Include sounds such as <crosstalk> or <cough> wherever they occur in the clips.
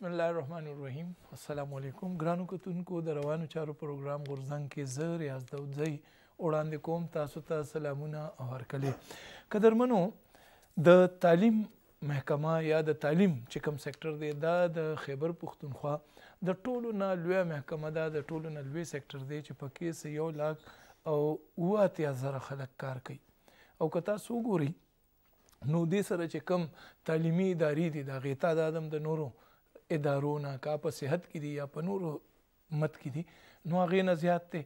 بسم الله الرحمن الرحیم السلام علیکم ګرانو کتونکو د روانو چارو پروګرام غورځنګ کې زه ریاض داودزی وړاندې کوم تاسو ته سلامونه او هرکلې قدرمنو د تعلیم محکمه یا د تعلیم چې کوم سیکټر دی دا د خیبر پښتونخوا د ټولو نه لوی محکمه ده د ټولو نه لوی سیکټر دی چې پکې سه یو لاک او اوه اتیا زره خلک کار کوي او که تاسو وګورئ نو دې سره چې کوم تعلیمي ادارې دي د غیتا د ادم د نورو ادارو نه کا په صحت کې دي یا په نورو مت کې دي نو هغې نه زیات دی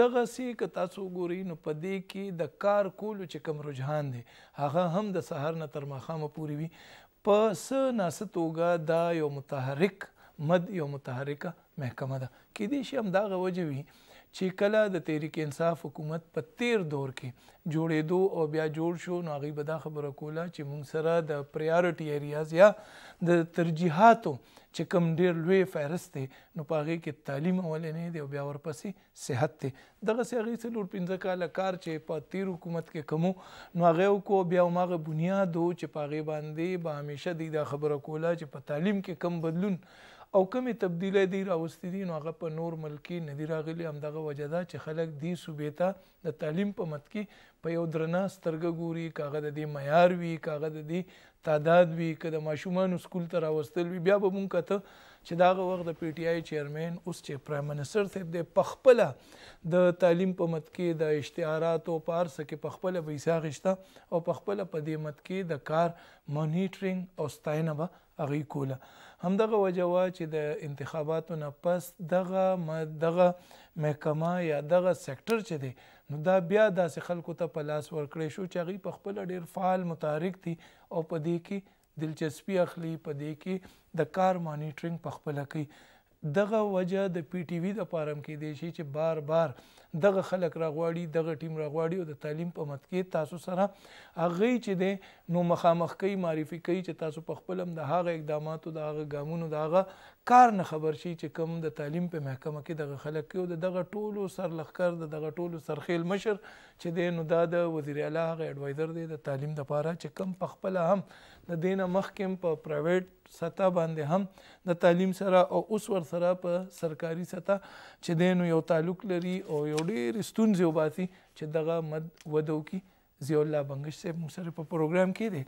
دغسې که تاسو وګورئ نو په دې کې د کار کولو چې کوم رجحان دی هغه هم د سهار نه تر ماښامه پورې وي په څه نه څه توګه دا یو متحرک مد یو متحرکه محکمه ده کیدای شي همدغه وجه وي چې کله د تحریک انصاف حکومت په تیر دور کې جوړېدو او بیا جوړ شو نو هغوی به دا خبره کوله چې موږ سره د پریارټي ایریاز یا د ترجیحاتو چې کوم ډیر لوی فهرست دی نو په هغې کې تعلیم اولنې دی او بیا ورپسې صحت دی دغسې هغې څلور پنځه کاله کار چې په تیر حکومت کې کومو نو هغې وکړو بیا هماغه بنیاد و چې په هغې باندې به با همیشه دوی دا خبره کوله چې په تعلیم کې کم بدلون او کمی تبدیلی دی راوستي دي نو هغه په نور ملکی نه دي راغلي همدغه وجه ده چې خلک دې صوبې ته د تعلیم په مټ کې په یو درنه سترګه ګوري کاغه د دې معیار وي کاغه د دې تعداد وي که د ماشومانو سکول ته راوستل وي بیا به مونږ کته چې داغه وخت د پی ټی آی چیرمین اوس چې پرایم منسټر صاحب دی پخپله د تعلیم په مت کې د اشتهاراتو په هر څه کې پخپله پیسې اخیسته او پخپله په دې مت کې د کار مانیټرینګ او ستاینه به هغې کوله همدغه وجه وه چې د انتخاباتو نه پس دغه دغه محکمه یا دغه سیکټر چې دی نو دا بیا داسې خلکو ته په لاس ورکړی شو چې هغوی په خپله ډېر فعال متحرک دي او په دې کې دلچسپي اخلي په دې کې د کار مانیټرینګ په خپله کوي دغه وجه د پی ټی وی د پاره هم کیدی شي چې بار بار دغه خلک راغواړي دغه ټیم راغواړي او د تعلیم په مت کې تاسو سره هغه چې دی نو مخامخ کوي معرفي کوي چې تاسو په خپل هم د هغه اقداماتو د هغه ګامونو د هغه کار نه خبر شي چې کوم د تعلیم په محکمه کې دغه خلک کې او دغه ټولو سر لخر د دغه ټولو سرخیل مشر چې دی نو دا د وزیر اعلی هغه اډوایزر دی د تعلیم لپاره چې کوم په خپل هم د دینه مخکم په پرایویټ سطح باندې هم د تعلیم سره او اوس ور سره په سرکاري سطح چې دی نو یو تعلق لري او یو ډېرې ستونزې وباسي چې دغه مد وده وکړي ضیاء الله بنگش صاحب موږ سره په پروګرام کې دی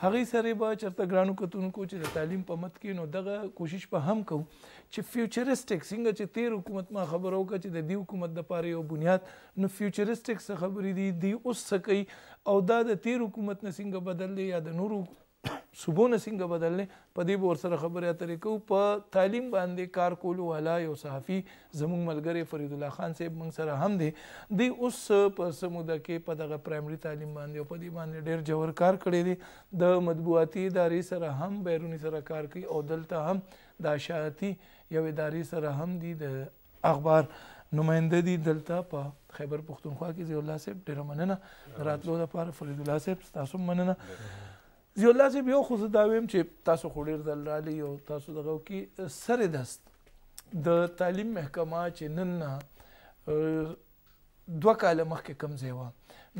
هغې سره به چېرته ګرانو کتونکو چې د تعلیم په مد کې نو دغه کوشش به هم کوو چې فیوچرسټک څنګه چې تیر حکومت ما خبره وکړه چې د دې حکومت دپاره یو بنیاد نو فیوچرسټک څه خبرې دي دوی اوس څه کوي او دا د تیر حکومت نه څنګه بدل دی یا د نورو صبحونه څنګه بدللې په دې به ورسره خبرې اترې کوو په تعلیم باندې کار کولو والا یو صحافي زموږ ملګری فرید الله خان صاحب موږ سره هم دی دی اوس په څه موده کې په دغه پرایمري تعلیم باندې او په دې باندې ډېر ژور کار کړی دی د مطبوعاتي ادارې سره هم بیروني سره کار کوي او دلته هم د اشاعتي یو ادارې سره هم دی د اخبار نماینده دي دلته په خیبر پښتونخوا کې ضیاء الله صاحب ډېره مننه راتلو لپاره فرید الله صاحب ستاسو مننه زی الله صاحب یو خو زه دا ویم چې تاسو خو ډېر ځل رالی او تاسو دغه کې سر دست د تعلیم محکمه چې نن دوه کاله مخکې کم ځای وه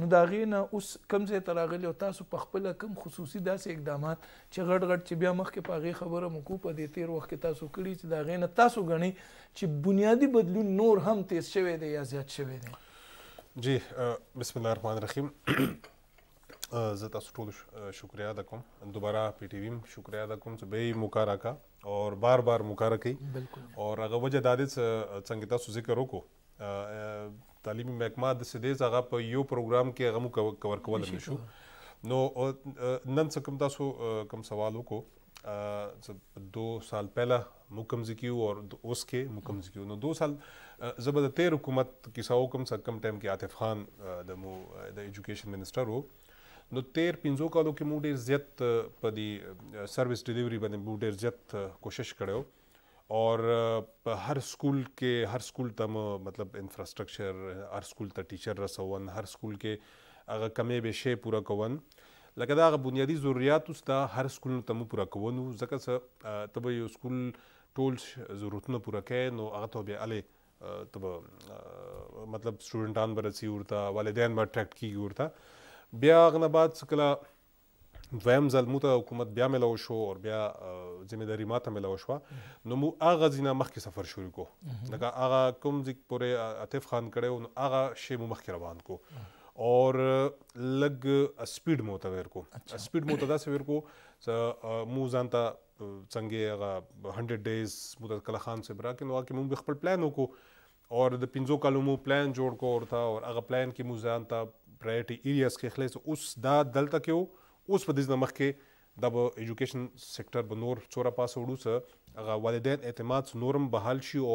نو د هغې نه اوس کم ځای ته راغلی او تاسو په خپله کم خصوصي داسې اقدامات چې غټ غټ چې بیا مخکې په هغې خبره مکو په دې تېر وخت کې تاسو کړي چې د هغې نه تاسو ګڼئ چې بنیادي بدلون نور هم تیز شوی دی یا زیات شوی دی جی بسم الله الرحمن الرحیم <clears throat> زه تاسو ټول شکریا ادا کوم دوباره پی ټی وی م شکریا ادا کوم چې به مکارکا اور بار بار مکارکی بالکل اور هغه وجه د دې څنګه تاسو ذکر وکړو تعلیمي محکمه د سیدې هغه په یو پروګرام کې هغه کور کول نشو نو نن څه کوم تاسو کوم سوال وکړو دو سال پہلا مکم زکیو اور اس کے مکم زکیو نو دو سال زبر د تیر حکومت کیساو کم سکم ټایم کې عاطف خان د ایجوکیشن منسٹر وو نو تیر 15 کالو کې موږ ډیر زیات په دی سرویس ډیلیوري باندې موږ ډیر زیات کوشش کړو اور هر سکول کې هر سکول تم مطلب انفراستراکچر هر سکول ته ټیچر رسون هر سکول کې هغه کمې به شی پورا کوون لکه دا هغه بنیادی ضرورت اوس ته هر سکول تم پورا کوون ځکه چې تب یو سکول ټول ضرورتونه پورا کړي نو هغه ته به اله تب مطلب سټوډنټان برسي ورته والدین به اټریکټ کیږي ورته بیا غنه بعد کله دویم ځل مو ته حکومت بیا ملو شو او بیا ځمېداري ماته ملو شو نو مو هغه ځینه مخکې سفر شروع کو لکه هغه کوم ځک پورې عاطف خان کړو نو هغه شی مو مخکې روان کو اور لګ سپیډ مو ته ور کو سپیډ مو ته دا سویر کو مو ځان ته څنګه هغه 100 ډیز مو ته کله خان سره برا کې نو هغه مو خپل پلان وکړو او د پنځو کالو مو پلان جوړ کو ورته او هغه پلان کې مو ځان ته پرایورټي ایریاز کې خلاص اوس دا دلته کې اوس په دې مخ کې د ایجوکیشن سېکټر به نور څوره پاس وړو سه هغه والدین اعتماد نورم بحال شي او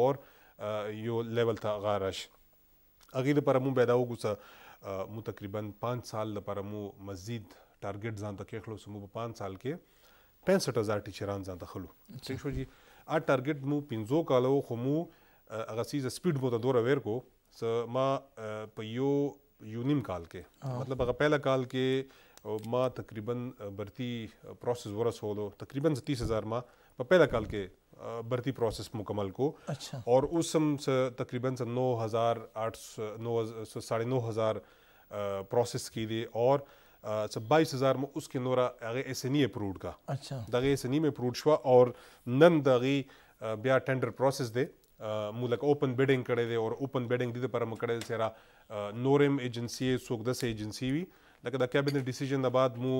یو لیول ته هغه راشي هغې لپاره مونږ باید وګوسه مو تقریبا پانچ سال لپاره مو مزید ټارګټ ځان ته کې خلوص مو په پانچ سال کې 65000 ټیچران ځان ته خلو څنګه شو جی ا ټارګټ مو 15 کالو خو مو هغه سیز سپیډ مو ته دوره ویر کو س ما په یو یونیم کال کې مطلب هغه پہلا کال کې ما تقریبا برتی پروسس ورس هولو تقریبا 30000 ما په پہلا کال کې برتی پروسس مکمل کو और उस सम तकरीबन से 9800 9 9500 प्रोसेस की थी और बाईस हज़ार में उसके नोरा अगे एस एन ई अप्रूव का अच्छा दगे एस एन ई में अप्रूव शुआ और नन दगी ब्या टेंडर प्रोसेस दे مو لکه اوپن بیډینګ کړی دی او اوپن بیډینګ د لپاره مو کړی دی سره نورم ایجنسی څوک د ایجنسی وي لکه د کیبینټ ډیسیژن نه بعد مو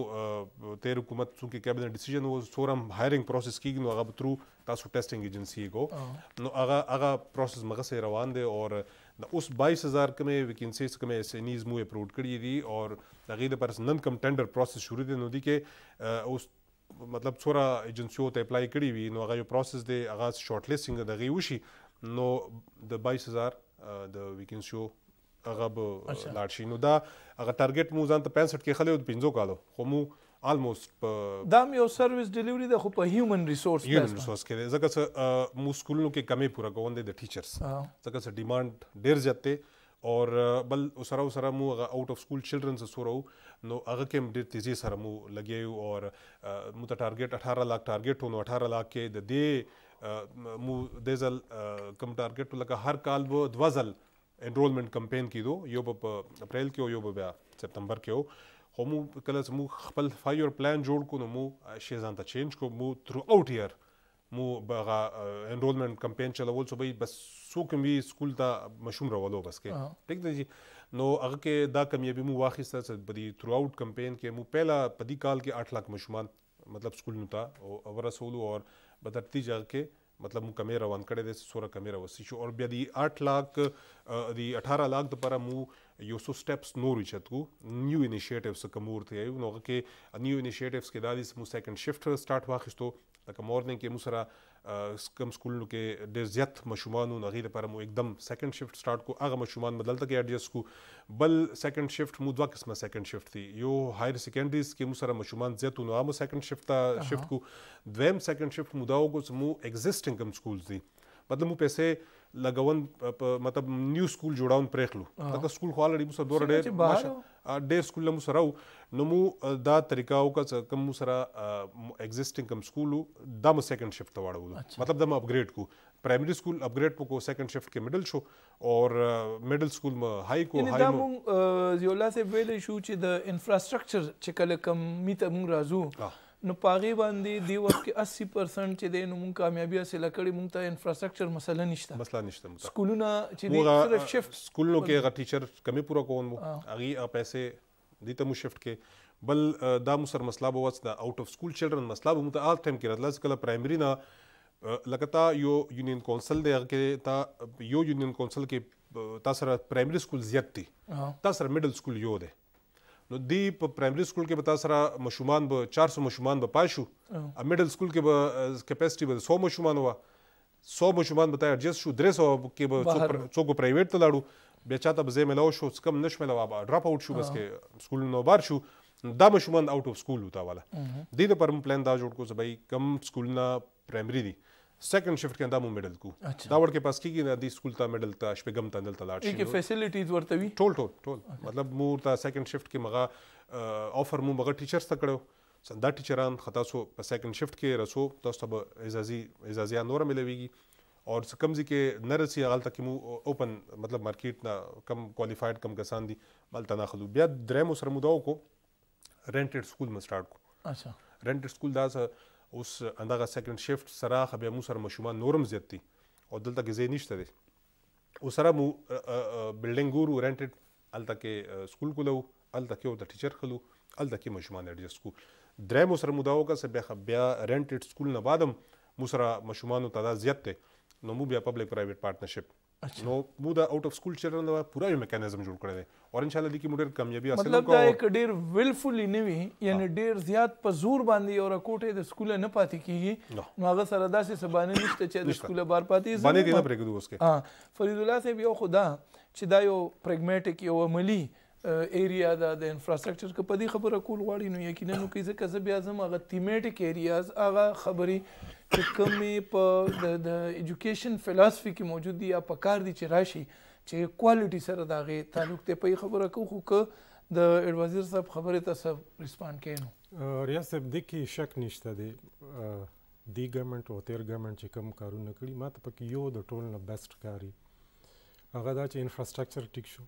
تیر حکومت څنګه کیبینټ ډیسیژن و سورم هایرینګ پروسس کیږي نو هغه ترو تاسو ټیسټینګ ایجنسی کو نو هغه هغه پروسس مغه سه روان دی او د اوس 22000 کمه ویکنسیز کمه اس ان ایز مو اپروډ کړی دي او هغه د پرس نن کم ټندر پروسس شروع دي نو دي کې اوس مطلب څورا ایجنسیو ته اپلای کړی وي نو هغه یو پروسس دی هغه شارټ لیستینګ دغه وشي نو د 22000 د ویکنسیو هغه به uh, لاړ شي نو دا هغه ټارګټ مو ځان ته 65 کې خلې او 50 کالو خو مو almost په دا یو سرویس ډیلیوري د خو په هیومن ریسورس هیومن ریسورس کې ځکه چې uh, مو سکولونو کې کمی پورا کوون دي د ټیچرز ځکه چې ډیماند ډیر زیات دی اور uh, بل اوسره اوسره مو هغه اوټ اف سکول چلډرن سره سورو نو هغه کې ډیر تیزی سره مو لګیو اور مو ته ټارګټ 18 لک ټارګټ ونه 18 لک کې د دې مو دیزل کم ټارګټ لکه هر کال به دوزل انرولمنت کمپین کیدو یو په اپریل کې یو بیا سپتمبر کې هو مو کله مو خپل فایر پلان جوړ کو نو مو شی ځان ته چینج کو مو تھرو اوټ ایئر مو بغه انرولمنت کمپین چلول سو بس سو کوم وی سکول ته مشوم راولو بس کې ټیک دی جی نو هغه کې دا کمیابی مو واخیسته چې بدی تھرو اوټ کمپین کې مو پہلا پدی کال کې 8 لک مشومان مطلب سکول نو تا ورسولو اور بدرتی ځای کې مطلب مو کمی روان کړی دی سوره کمی راوستي شو او بیا د اټ لاک د اټاره لاک دپاره مو یو څو سټیپس نور وچت کو نیو انیشیټیوس کوم ورته یو نو هغه کې نیو انیشیټیوس کې دا د مو سیکنډ شفټ سٹارټ واخیستو لکه مورنینګ کې مو سره کم سکولونو کې ډېر زیات مشومان نو غیر لپاره مو एकदम سیکنډ شفټ سٹارټ کو هغه مشومان بدلته کې اډجست کو بل سیکنډ شفټ مو دوه قسمه سیکنډ شفټ دی یو هایر سیکنډري کې مو سره مشومان زیات نو عامو سیکنډ شفټ ته شفټ کو دویم سیکنډ شفټ مو دا وګو مو ایگزیسټینګ کم سکولز دي مطلب مو پیسې لګون مطلب نیو سکول جوړاون پرېخلو دا سکول خو لري موږ دوه ډېر ډېر سکول موږ سره نو موږ دا طریقہ او کا کم موږ سره ایگزیسټینګ کم سکول دا موږ سیکنډ شفټ ته واړو مطلب دا موږ اپګریډ کو प्राइमरी स्कूल अपग्रेड को सेकंड शिफ्ट के मिडिल शो और मिडिल स्कूल में हाई को हाई دا مونږ زیولا سے ویل شو چې د انفراستراکچر چې کله کم میته مونږ راځو نو پاغي باندې دی وخت کې 80% چې د نو مونږ کامیابی حاصل کړې مونږ ته انفراستراکچر مسله نشته مسله نشته مونږ سکولونه چې دی صرف شفت سکولونو کې غا ټیچر کمی پورا کوون مو هغه پیسې دي ته مو شفت کې بل دا مو سر مسله به وڅ دا اوټ اف سکول چلډرن مسله به مو ته آل ټایم کې راتل ځکه پرایمري نه لکتا یو یونین کونسل دی کې تا یو یونین کونسل کې تاسو پرایمري سکول زیات دي تاسو مډل سکول یو دی نو دی په پرایمري سکول کې به تاسو سره مشومان به 400 مشومان به پاشو ا میډل سکول کې به کیپاسټي uh, به 100 مشومان و 100 مشومان به تایرجس شو 300 کې به څوک پرایویټ ته لاړو بیا چاته به زه ملاو شو کم نش ملاو به ډراپ اوټ شو بس کې سکول نو بار شو دا مشومان اوټ اف سکول وتا والا د دې پر پلان دا جوړ کو زبې کم سکول نه پرایمري دي سیکنډ شفټ کې دا مو میډل کو دا ورکه پاس کیږي نه د سکول ته میډل ته شپږم ته دلته لاړ شي کې فیسیلیټیز ورته وي ټول ټول ټول مطلب مو ته سیکنډ شفټ کې مغه آفر مو مغه ټیچرز ته کړو سندا ټیچران خطا سو په سیکنډ شفټ کې رسو تاسو ته اعزازي اعزازي نور ملويږي اور کم ځکه کې نرسي غل تک مو اوپن مطلب مارکیټ نه کم کوالیفایډ کم کسان دي بل تنا خلو بیا درې مو سره مو دا کو رینټډ سکول مې سٹارټ کو اچھا رینټډ سکول دا سره اوس اندغه سیکنډ شیفت سره خو به مو سره مشومان نورم زیات دي او دلته کې ځای نشته دي او سره مو بلډینګ ګورو رینټډ الته کې سکول کولو الته کې او د ټیچر خلو الته کې مشومان اډجست کو درې مو سره مداو کا سه بیا بیا رینټډ سکول نه بعدم مو سره مشومان تعداد زیات دي نو مو بیا پبلک پرایویټ پارټنرشپ نو مو دا آوټ اف سکول چلډرن دا پورا یو میکانیزم جوړ کړی دی اور ان شاء الله د کی موډر کامیابی حاصل مطلب دا یک ډیر ویلفولی نه وی یعنی ډیر زیات په زور باندې اور کوټه د سکول نه پاتې کیږي نو هغه سره داسې سبانه نشته چې د سکول بار پاتې باندې نه پرېږدو اوس کې ها فرید الله صاحب یو خدا چې دا یو پرګماټیک یو عملی ایریا دا د انفراستراکچر کې په دې خبره کول غواړي نو یقینا نو کې ځکه زه بیا زم هغه تیمټیک ایریاز هغه خبرې چې کومې په د ایجوکیشن فلسفي کې موجود دي یا په کار دي چې راشي چې کوالټي سره دا غي تعلق ته په خبره کو خو که د ایڈوایزر صاحب خبرې ته سب ریسپاند کینو ریاض صاحب د کی شک نشته دی دی ګورنمنت او تیر ګورنمنت چې کوم کارونه کړی ما ته پکې یو د ټول نه بیسټ کاری هغه دا چې انفراستراکچر ټیک شو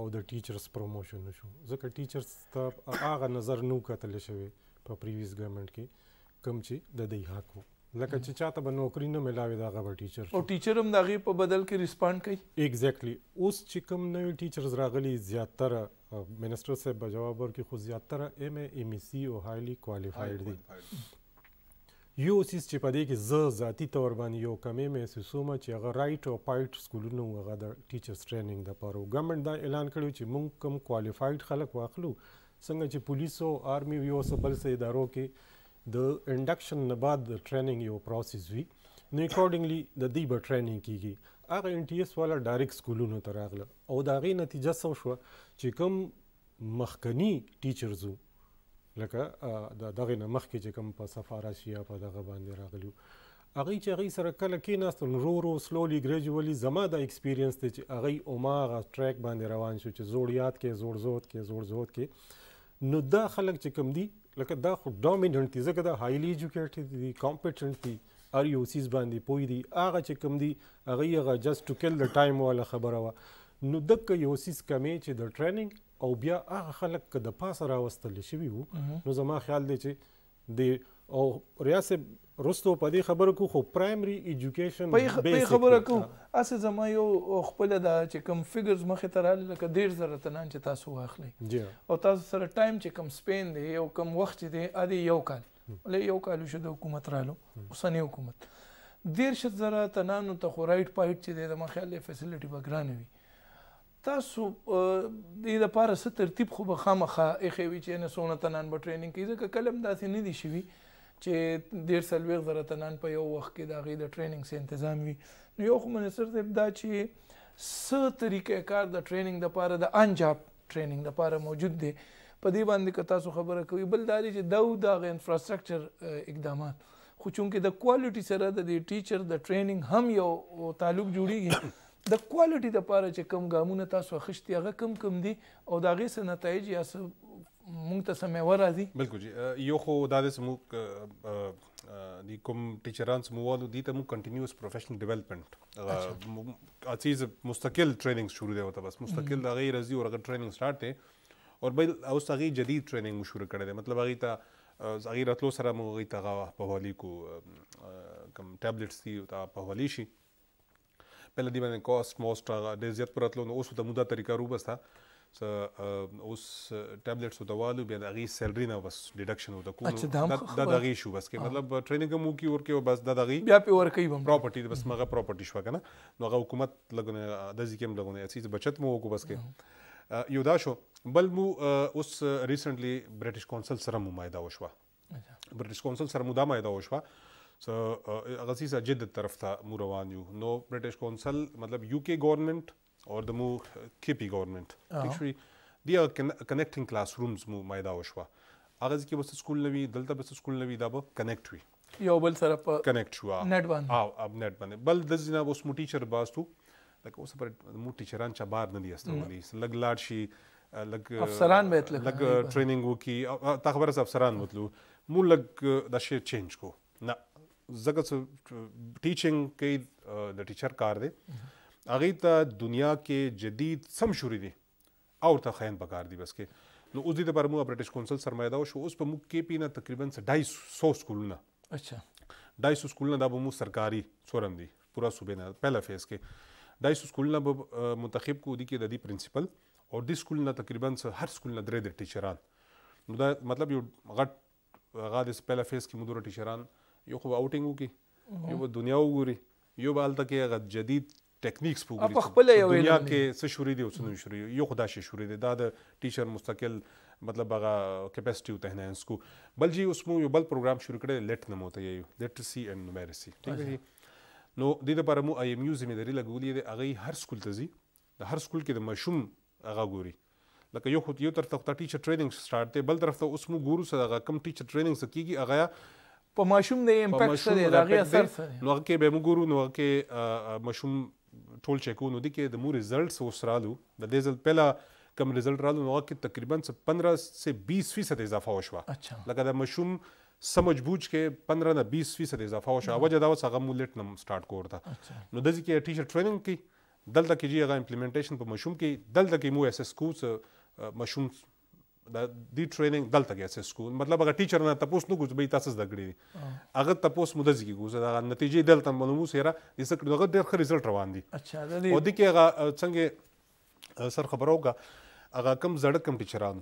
او د ټیچرز پروموشن وشو ځکه ټیچرز ته هغه نظر نو کتل شوی په پریویس ګورنمنت کې کم چې د دې حق وو لکه چې چاته به نوکری نه ملاوي دا غو ټیچر او ټیچر هم دغه په بدل کې ریسپاند کوي ایگزیکټلی اوس چې کوم نوې ټیچرز راغلي زیاتره منسٹر صاحب جواب ورکړي خو زیاتره ایم ای ایم سی او هایلی کوالیفایډ دي یو سیس چې پدې کې ز ذاتی تور باندې یو کمی محسوسوم چې هغه رائټ او پایټ سکولونو هغه د ټیچرز ټریننګ د پاره ګورنمنت دا اعلان کړو چې موږ کم کوالیفایډ خلک واخلو څنګه چې پولیسو آرمی یو سبل سه ادارو کې د انډکشن نه بعد د ټریننګ یو پروسس وی نو اکورډینګلی د دې به ټریننګ کیږي هغه ان ټي اس والا ډایرکټ سکولونو ته راغله او دا غي نتیجه څه شو چې کوم مخکنی ټیچرز لکه د دغه نه مخکې چې کوم په سفارشیا په دغه باندې راغلیو هغه چې هغه سره کله کېناست نو ورو سلولی ګریجولی زما د ایکسپیرینس دی چې هغه اوما غا ټریک باندې روان شو چې زوړ یاد کې زوړ زوړ کې زوړ زوړ کې نو دا خلک چې کوم دي لکه دا خو ډومیننت دي ځکه دا هایلی ایجوکیټډ دي کمپټنټ دي ار یو سیس باندې پوی دي هغه چې کوم دي هغه هغه جست ټو کل د ټایم والا خبره وا نو دک یو سیس کمی چې د ټریننګ او بیا هغه خلک که د پاسه راوستل شوي وو نو زما خیال دی چې د او ریاسه رستو په دې خبره کو خو پرایمری ایجوکیشن په خبره کو اسه زما یو خپل دا چې کم فیګرز مخه تر لکه ډیر ضرورت نه چې تاسو واخلي او تاسو سره ټایم چې کم سپین دی او کم وخت دی ادي یو کال ولې یو کال شو د حکومت رالو اوسنۍ حکومت دیر شت زره تنانو ته خو رائټ پایټ چې د ما خیال فیسیلیټي به ګران وي تاسو دې لپاره ست ترتیب خو به خامخا اخې وی چې نه سونه تنان به ټریننګ کیږي ځکه کلم داسې نه دی شوی چې ډیر سلويغ زره تنان په یو وخت کې د غي د ټریننګ سه تنظیم وي نو یو خو منسر دې دا چې س طریقې کار د ټریننګ د لپاره د انجاب ټریننګ د لپاره موجود دی په دې باندې که تاسو خبره کوي بل دا چې دا د انفراستراکچر اقدامات خو چونکې د کوالټي سره د ټیچر د ټریننګ هم یو تعلق جوړیږي د کوالټي د پاره چې کم ګامونه تاسو اخیستي هغه کم کم دي او دا غي سه نتایج یا سه مونږ ته سمې ور راځي بالکل جی یو خو دا د سموک د کوم ټیچران سموالو دي ته مو کنټینیوس پروفیشنل ډیولپمنٹ اچیز مستقل ټریننګ شروع دی وته بس مستقل د غیر ازي او هغه ټریننګ سٹارټ دی او بل او سغي جدید ټریننګ شروع کړی دی مطلب هغه ته هغه راتلو سره مو هغه ته په والی کو کم ټابلټس دي او په والی شي ਪਹਿਲਾਂ ਦੀ ਮੈਨੂੰ ਕਾਸਟ ਮੋਸਟ ਆ ډیر پرت لون اوس د مودا طریقه رو بس تا اوس ټابلټس او دوالو بیا د غي سیلری نه بس ډیډکشن وته کوم دا د غي شو بس کې مطلب ټریننګ مو کی ورکه بس دا د غي بیا په ورکه یم پراپرټی بس مغه پراپرټی شو کنه نو غو حکومت لګونه د ځکه لګونه اسې بچت مو کو بس کې یو دا شو بل مو اوس ریسنټلی برټش کونسل سره مو مایده وشوه برټش کونسل سره مو دا مایده وشوه So هغه سیسه جدد طرف ته مو روان یو نو برټش کونسل مطلب یو کې ګورنمنت اور د مو کې پی ګورنمنت اکچولی دی کنیکټینګ کلاس رومز مو مایدا وشوا هغه ځکه بس سکول نوي دلته بس سکول نوي دا به کنیکټ وي یو بل سره په کنیکټ شو نت باندې او اب نت باندې بل د ځینا اوس مو ټیچر باستو لکه اوس پر مو ټیچران چا بار نه دي استولي لګ لاړ شي لګ افسران به لګ ټریننګ وکي تا خبره افسران مطلب مو لګ دا شی چینج کو نه زګه ټیچینګ کوي د ټیچر کار دی اغه ته دنیا کې جدید سم شوري دي او ته خاين بګار دي بس کې نو اوس دې لپاره موږ برټش کونسل سرمایه دا شو اوس په موږ کې پی نه تقریبا 250 سکولونه اچھا 250 سکولونه دا به موږ سرکاري سورم دي پورا صوبې نه پہلا فیز کې 250 سکولونه به منتخب کو دي کې د دې پرنسپل او دې سکولونه تقریبا هر سکولونه درې د ټیچران نو دا مطلب یو غټ غا د پہلا فیز کې مدور ټیچران یو خو اوټینګ وکي یو به دنیا وګوري یو به هلته کې هغه جدید ټیکنیکس وګوري په خپل یو دنیا کې څه شوري دي او څه نه شوري یو خدا شي شوري دي دا د ټیچر مستقل مطلب هغه کیپیسټي وته نه انسکو بل جی اوس مو یو بل پروګرام شروع کړی لټ نوم وته یو لټرسي اند نومریسي ٹھیک دی نو د دې لپاره مو ایم یو ذمہداري لګولې ده هغه هر سکول ته ځي د هر سکول کې د مشوم هغه ګوري لکه یو خو یو طرف ته ټیچر ټریننګ سٹارټ دی بل طرف ته اوس مو ګورو سره هغه کم ټیچر ټریننګ سکیږي هغه په ماشوم د امپیکټ سره د هغه اثر نو هغه کې به موږ ګورو نو هغه کې ماشوم ټول چیکونو دي کې د مو ریزلټس وسرالو د دې ځل پهلا کم ریزلټ رالو نو هغه کې تقریبا 15 سے 20 فیصد اضافه وشوه لکه د ماشوم سمجھ بوجھ کې 15 نه 20 فیصد اضافه وشوه وجه دا اوس هغه مولټ نم سٹارټ کور تا نو د دې کې ټیچر ټریننګ کې دلته کې هغه امپلیمنټیشن په ماشوم کې دلته کې مو اس اس کو ماشوم دا دی ټریننګ دلته کې سکول مطلب هغه ټیچر نه تاسو نو کوڅ به تاسو د غړي هغه تاسو مدد زیږي کوڅ دا نتیجې دلته معلومو سره د سکړو هغه ډېر ښه رزلټ روان دي اچھا دا دی او د کې هغه څنګه سر خبرو کا هغه کم زړه کم ټیچران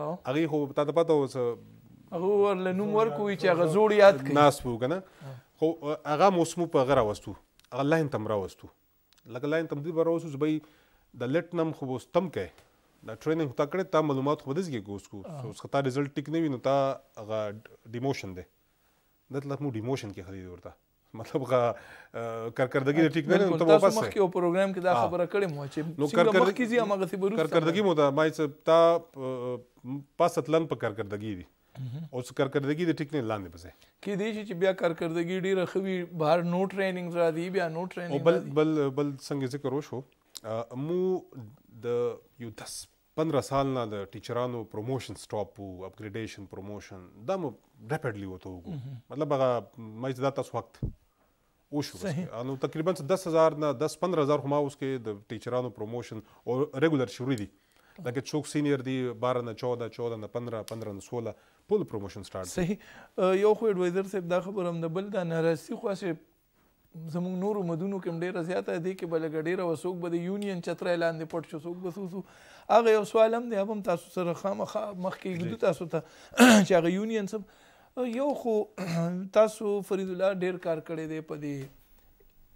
هغه خو تاسو پته اوس هغه ورل نوم ورکوي چې هغه زوړ یاد کړي ناس وو کنه خو هغه موسمو په غره وستو هغه لاین تم را وستو لکه لاین تم دې بروسو زبې د لټ نم خو وستم کې دا ټریننګ ته کړې تا معلومات خو دزګي ګوس کو اوس خطا رزلټ ټیک نه وینو تا غا ډیموشن دی دتل مو ډیموشن کې خرید ورته مطلب غا کارکردګي ټیک نه ته واپس مخ کې او پروګرام کې دا خبره کړې مو چې نو کارکردګي زی امغه سی بروس کارکردګي مو دا مای څه تا پاس اتلن په کارکردګي دی اوس کارکردګي د ټیک نه لاندې پسه کې دی چې بیا کارکردګي ډیره خوي بهر نو ټریننګ را دی بیا نو ټریننګ بل بل بل څنګه ذکر وشو مو د یو 10 15 سال نه د ټیچرانو پروموشن سټاپ وو اپګریډیشن پروموشن دا مو ریپیډلی وته وګو مطلب هغه مې دا تاسو وخت او شو نو تقریبا 10000 نه 10 15000 هم اوس کې د ټیچرانو پروموشن او ریګولر شروع دي لکه څوک سینیئر دی 12 نه 14 14 نه 15 15 نه 16 ټول پروموشن سٹارټ صحیح یو خو ایڈوایزر صاحب دا خبر هم د بل دا ناراضي خو صاحب زمونږ نورو مدونو کې هم ډېره زیاته دی کې به لږه ډېره وه څوک به د یونین چتره لاندې پټ شو څوک به څو هغه یو سوال هم دی هغه هم تاسو سره خامخا مخکې ږدو تاسو ته <clears throat> چې هغه یونین څه یو خو <clears throat> تاسو فرید الله ډېر کار کړی دی په دې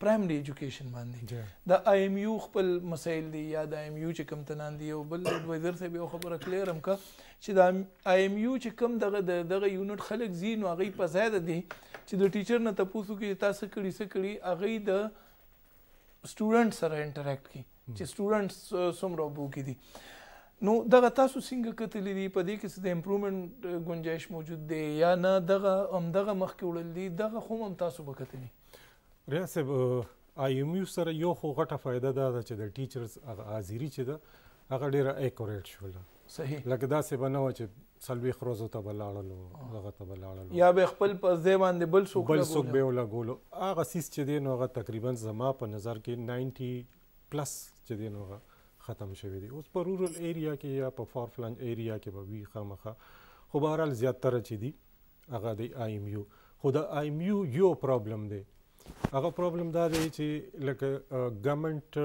پرایمری اډوকেশন باندې د آی ایم یو خپل مسایل دي یا د آی ایم یو چې کم تنان دي او بل ادوایزر ته به خبره کلیر هم کا چې د آی ایم یو چې کم دغه دغه یونټ خلک زین او هغه په زیاده دي چې د ټیچر نه تاسو کې تاسو کړي څه کړي هغه د سټوډنټ سره انټریکټ کی چې سټوډنټ سمرو بو کې دي نو دغه تاسو څنګه کتلی دي په دې کې څه د امپروومنت گنجائش موجود دی یا نه دغه هم دغه مخکې وړل دي دغه خو هم تاسو به کتلی ریاض صاحب آی ایم یو سره یو خو غټه فایده دا ده چې د ټیچرز هغه حاضري چې ده هغه ډیره ایکوریټ شوله صحیح لکه داسې به نه وه چې څلوېښت ورځو ته به لاړلو هغه ته به لاړلو یا به خپل په ځای باندې بل څوک بل څوک به یې ولګولو هغه سیس چې دی نو هغه تقریبا زما په نظر کې ناینټي پلس چې دی نو هغه ختم شوی دی اوس په رورل ایریا کې یا په فار فلنج ایریا کې به وي خامخا خو بهرحال زیاتره چې دي هغه د آی ایم یو خو د آی ایم یو یو پرابلم دی هغه پرابلم دا دی چې لکه ګورنمنت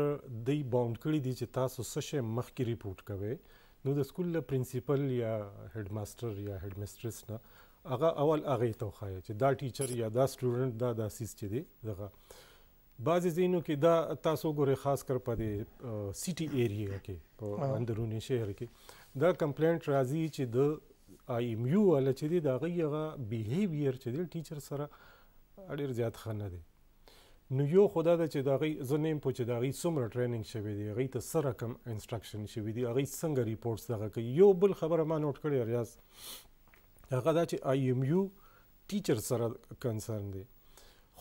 دی باوند کړی دی چې تاسو څه شی مخکې ریپورت کوئ نو د سکول پرنسپل یا هډ ماستر یا هډ مسترس نه هغه اول هغه ته خای چې دا ټیچر یا دا سټوډنټ دا د اسیس چې دی دغه بعضې ځینو کې دا تاسو ګورې خاص کر په دې سیټي ایریا کې په اندرونی شهر کې دا کمپلینټ راځي چې د آی ایم یو والا چې دی د هغې هغه بیهیویر چې دی ټیچر سره ډېر زیات ښه نه دی نو یو خدا د چې داغي زه نیم پوه چې داغي څومره ټریننګ شوی دی هغوی ته څه رقم انسټرکشن شوي دي هغوی څنګه ریپورټس دغه کوي یو بل خبره ما نوټ کړې ریاض هغه دا چې آی ایم یو ټیچر سره کنسرن دی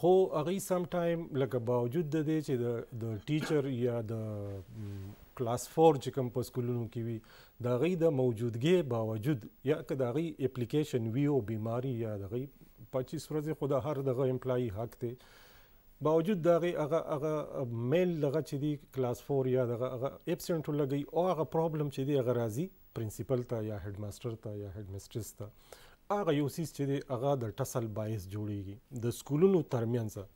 خو هغه سم ټایم لکه باوجود د دې چې د ټیچر یا د کلاس 4 چې کوم په سکولونو کې وي دا غي د موجودګي باوجود یا که دا غي اپلیکیشن وی او بیماری یا دا غي 25 ورځې خدا هر دغه امپلای حق ته باوجود دا غي هغه هغه میل لغه چې دی کلاس 4 یا دغه هغه ابسنټ لګي او هغه پرابلم چې دی هغه راځي پرنسپل ته یا هډ ماستر ته یا هډ مسترس ته هغه یو سیس چې دی هغه د ټسل بایس جوړیږي د سکولونو ترمنځ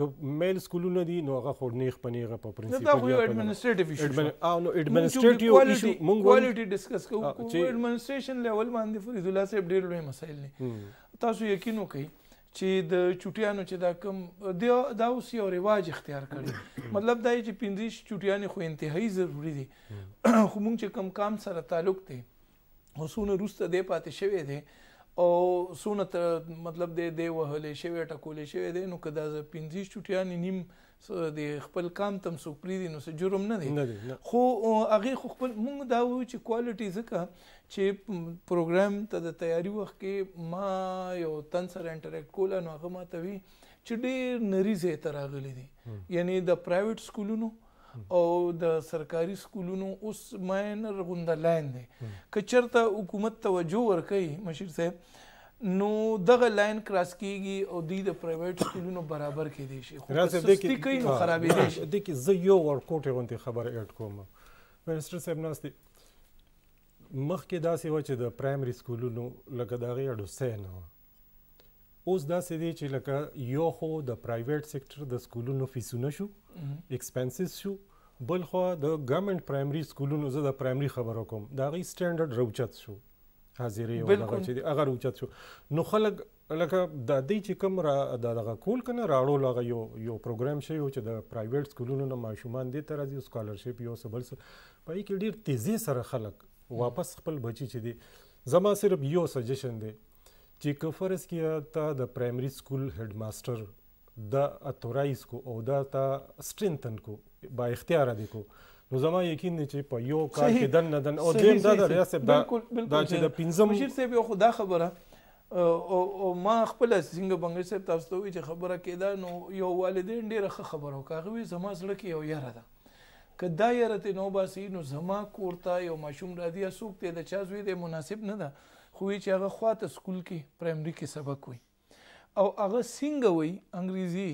که میل سکولونه دي نو هغه خور نیخ پنیغه په پرنسپل دا خو ایڈمنسټریټیو ایشو او نو ایڈمنسټریټیو ایشو مونږ کوالټی ډیسکس کوو ایڈمنسټریشن لیول باندې فریض الله صاحب ډیر لوی مسایل نه تاسو یقین وکړئ چې د چټیانو چې دا کم دا اوس یو رواج اختیار کړي <coughs> مطلب دا چې پندریش چټیانې خو انتهایی ضروری دي <coughs> خو مونږ چې کم کام سره تعلق دی هڅونه روسته دی پاتې شوی دی او سونه مطلب دی دی وهلې شوی ټکولې شوی دی نو که دا پندریش چټیانې نیم د خپل کام تم څوک پریدي نو څه جرم نه دی خو هغه خو خپل مونږ دا وایو چې کوالټي ځکه چې پروګرام ته د تیاری وخت کې ما یو تن سره انټریکټ کوله نو هغه ماته وی چې ډېر نریزه تر راغلي دي یعنی د پرایویټ سکولونو او د سرکاري سکولونو اوس ماینر غوندلاین دي کچرته حکومت توجه ورکړي مشر صاحب نو دغه لاین کراس کیږي او د پرایویټ سکولونو برابر کې دي شي خو سستی کوي نو خرابې دي شي د کې زه یو ورکوټ غونډه خبره اډ کوم منسټر صاحب ناستي مخکې داسې و چې د پرایمری سکولونو لکه دغه اډو سینه اوس داسې دی چې لکه یو خو د پرایویټ سېکټر د سکولونو فیسونه شو ایکسپنسز شو بل خو د ګورنمنت پرایمری سکولونو زه د پرایمری خبرو کوم دا غي سټانډرډ روچت شو حاضرې او چې اگر اوچت شو نو خلک لکه د دې چې کوم را دغه کول کنه راړو لغه یو یو پروګرام شی چې د پرایویټ سکولونو نه ماشومان دي تر دې سکالرشپ یو سبل سره پای کې ډیر تیزی سره خلک واپس خپل بچی چې دي زما صرف یو سجیشن دی چې کفرس کې تا د پرایمری سکول هډ ماستر د اتورایز کو او دا تا سټرینتن کو با اختیار دي کو نو زما یقین دی چې په یو کال کې دن نه دن او دیم دا د ریاست دا دا چې د پنځم مشر صاحب یو خدا خبره او ما خپل څنګه بنګر صاحب تاسو ته وی چې خبره کېده نو یو والدین ډیره خبره وکاغوي زما زړه کې یو یاره ده که دا یاره ته نو باسي نو زما کور ته یو ماشوم را دی سوق ته د چا زوی دی مناسب نه ده خو چې هغه خواته سکول کې پرایمري کې سبق وي او هغه څنګه وي انګریزي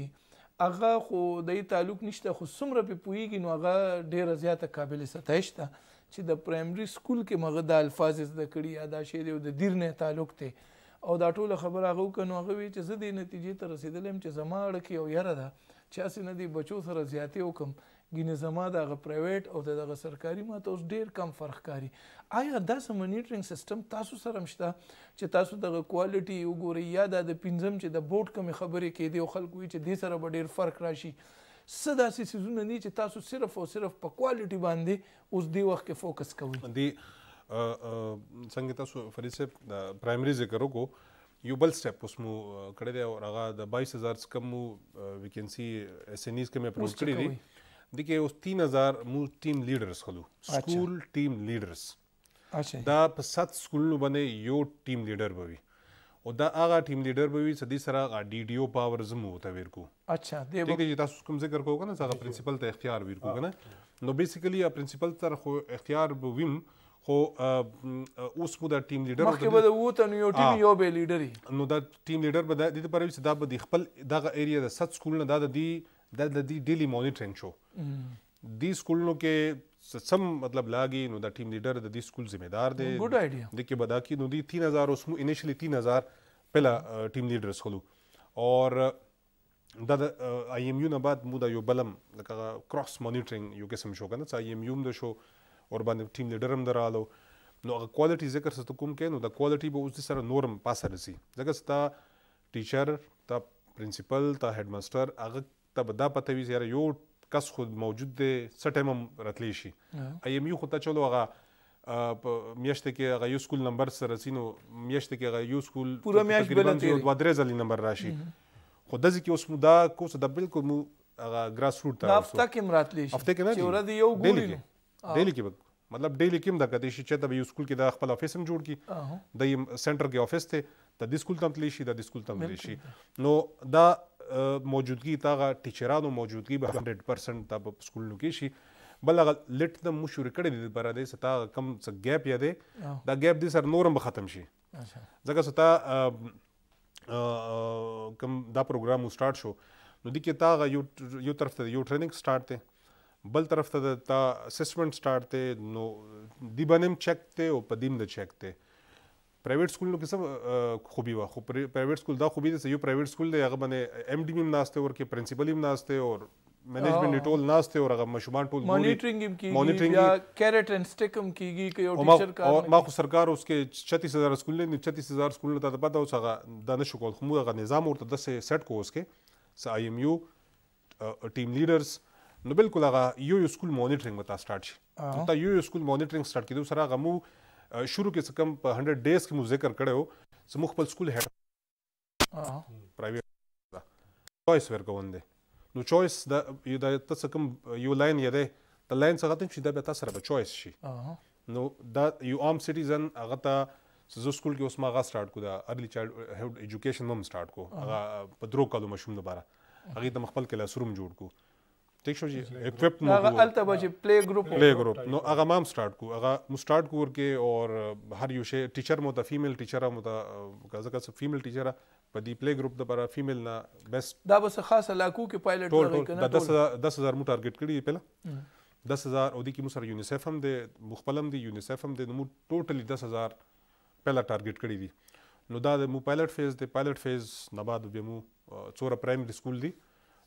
هغه خو د تعلق نشته خو څومره په پویږي نو هغه ډیره زیاته قابل ستایش ده چې د پرایمري سکول کې مغه د الفاظ زده کړي یا دا شی دی د دیر نه تعلق ته او دا ټول خبره هغه کنو هغه وی چې زه دې نتیجې ته رسیدلم چې زما اړه کې او یره ده چې اسې نه دی بچو سره زیاتې وکم ګینه زما دغه پرایویټ او دغه سرکاري ما ته اوس ډیر کم فرق کاری آیا دا سمنیټرینګ سیستم تاسو سره مشته چې تاسو دغه کوالټي وګورئ یا د پنځم چې د بورډ کمی خبرې کې دی او خلکو چې دې سره به ډیر فرق راشي څه داسې سیزونه دي چې تاسو صرف او صرف په کوالټي باندې اوس دې وخت کې فوکس کوئ دی څنګه تاسو فرید صاحب پرایمري ذکر وکړو یو بل سټپ اوس مو کړی دی او هغه د 22000 کم ویکنسی اس ان ایز کې مې اپروچ کړی دی देखिए उस तीन हज़ार मूं टीम लीडर्स खलू स्कूल टीम लीडर्स दा सत स्कूल बने यो टीम लीडर बवी او دا هغه ټیم لیډر به وي سدي سره ډي ډي او پاور زمو ته ورکو اچھا دی به چې تاسو کوم ذکر کوو کنه هغه پرنسپل ته اختیار ورکو کنه نو بیسیکلی ا پرنسپل تر خو اختیار به ویم خو اوس مو دا ټیم لیډر مخکې به وو ته نو یو ټیم یو به لیډر نو دا ټیم لیډر به د دې لپاره چې دا به خپل دغه ایریا د 7 سکول نه دا د دې دا د دې ډیلی مانیټرینګ شو دی سکولونو کې سم مطلب لاګي نو دا ټیم لیډر د دې سکول ذمہ دار دی ګډ آیډیا د کې بدا کې نو دی 3000 اوس مو انیشلی 3000 پہلا ټیم لیډرز خلو اور دا د آی ایم یو نه بعد مو دا یو بلم لکه کراس مانیټرینګ یو قسم شو کنه آی ایم یو هم د شو اور باندې ټیم لیډر هم درالو نو هغه کوالټي ذکر ست کوم کینو دا کوالټي به اوس سره نورم پاسه رسی ځکه ستا ټیچر تا پرنسپل تا هډ ماستر هغه ته به دا پته وي یاره یو کس خو موجود دی څه ټایم هم راتلی شي اي ایم یو خو ته چلو هغه میاشته کې هغه یو سکول نمبر سره سينو میاشته کې هغه یو سکول پوره میاشت بل ته دوه درې ځلې نمبر راشي mm-hmm. خو د ځکه اوس مو دا کوڅه د بالکل مو هغه ګراس روټ ته هفته کې مراتلی شي هفته کې نه چې ورځ یو ګوري ډیلی کې مطلب ډیلی کې هم دا کته شي چې ته یو سکول کې د خپل افیس هم جوړ کی د سنټر کې افیس ته د دې سکول تم تلی شي د دې سکول تم تلی شي نو دا موجودګي دا ټیچرانو موجودګي به 100% تب سکولونو کې شي بل هغه لټ د مشور کړي د بره د ستا کم څه ګیپ یادې دا ګیپ د سر نورم ختم شي ځکه ستا کم دا پروګرام سٹارټ شو نو د کې تا یو یو طرف ته یو ټریننګ سٹارټ ته بل طرف ته تا اسسمنت سٹارټ ته نو دی بنم چک ته او پدیم د چک ته پرایویټ سکول نو کیسه خوبي وا خو پرایویټ سکول دا خوبي دي چې یو پرایویټ سکول دی هغه باندې ام ډي مم ناشته ور کې پرنسپل مم ناشته اور مینجمنت ټول ناشته اور هغه مشمان ټول مانیټرینګ هم کیږي یا کیرټ اینڈ سټیک هم کیږي کې یو ټیچر کار او ما خو سرکار اوس کې 36000 سکول نه 36000 سکول ته پتا اوس هغه دانش کول خو هغه نظام ورته د سیټ کو اوس کې س آی ایم یو ټیم لیډرز نو بالکل هغه یو یو سکول مانیټرینګ متا سٹارټ شي ته یو یو سکول مانیټرینګ سٹارټ کیدو سره هغه مو شروع کې څه کم په 100 ډیز کې مو ذکر کړو زموږ خپل سکول هډ پرایویټ چويس ورکوندې نو چويس دا یو د تاسو کوم یو لاین یاده د لاین څنګه چې دا به تاسو سره به چويس شي نو دا یو عام سټیزن هغه ته زه سکول کې اوس ما غا سٹارټ کو دا ارلی چایلډ هډ এডوকেশন هم سٹارټ کو هغه په درو کالو مشوم دوباره هغه د مخبل کلاس روم جوړ کو ٹھیک شو جی اکوپ نو الته به چې پلی ګروپ پلی ګروپ نو هغه مام سٹارټ کو هغه مو سٹارټ کور کې اور هر یو شی ټیچر مو د فیمیل ټیچر مو د کزکه څه فیمیل ټیچر په دی پلی ګروپ د پر فیمیل نه بیسټ دا بس خاص علاقو کې پایلټ ورغی کنه ټول 10000 مو ټارګټ کړی پهلا 10000 او د کی مو سره یونیسف هم دی مخبلم دی یونیسف هم دی نو ټوټلی 10000 پهلا ټارګټ کړی دی نو دا د مو پایلټ فیز دی پایلټ فیز نه بعد به مو څوره پرایمری سکول دی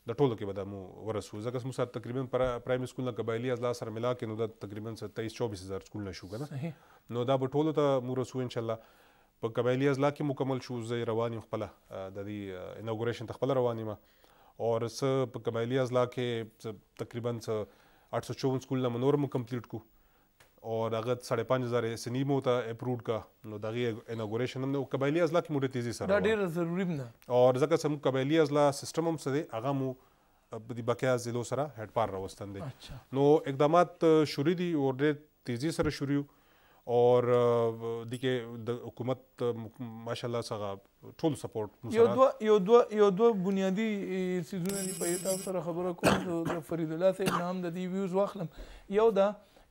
د ټولو کې به دا مو ورسو ځکه چې موږ سره تقریبا پرایمري سکول نه قبایلی اضلاع سره ملا کې نو دا تقریبا 23 24000 سکول نه شو کنه نو دا به ټولو ته مو رسو ان شاء الله په قبایلی اضلاع کې مکمل شو زه روان یم خپل د دې انوګریشن خپل روان یم اور س په قبایلی اضلاع کې تقریبا 854 سکول نه منور مو کمپلیټ کو او هغه 5500 سنی مو ته اپروډ کا نو دغه انوګوریشن هم نو قبایلی اضلاع کې موږ تیزی سره دا ډیر ضروری نه او ځکه سم قبایلی اضلاع سیستم هم سره هغه مو د بقیا ضلعو سره هډ پار راوستند نو اقدامات شروع دي او ډیر تیزی سره شروع اور دغه د حکومت ماشاالله څنګه ټول سپورټ یو دو یو دو یو دو بنیادی سيزونه په تاسو سره خبره کوم د فرید الله سي نام د دی ویوز واخلم یو دا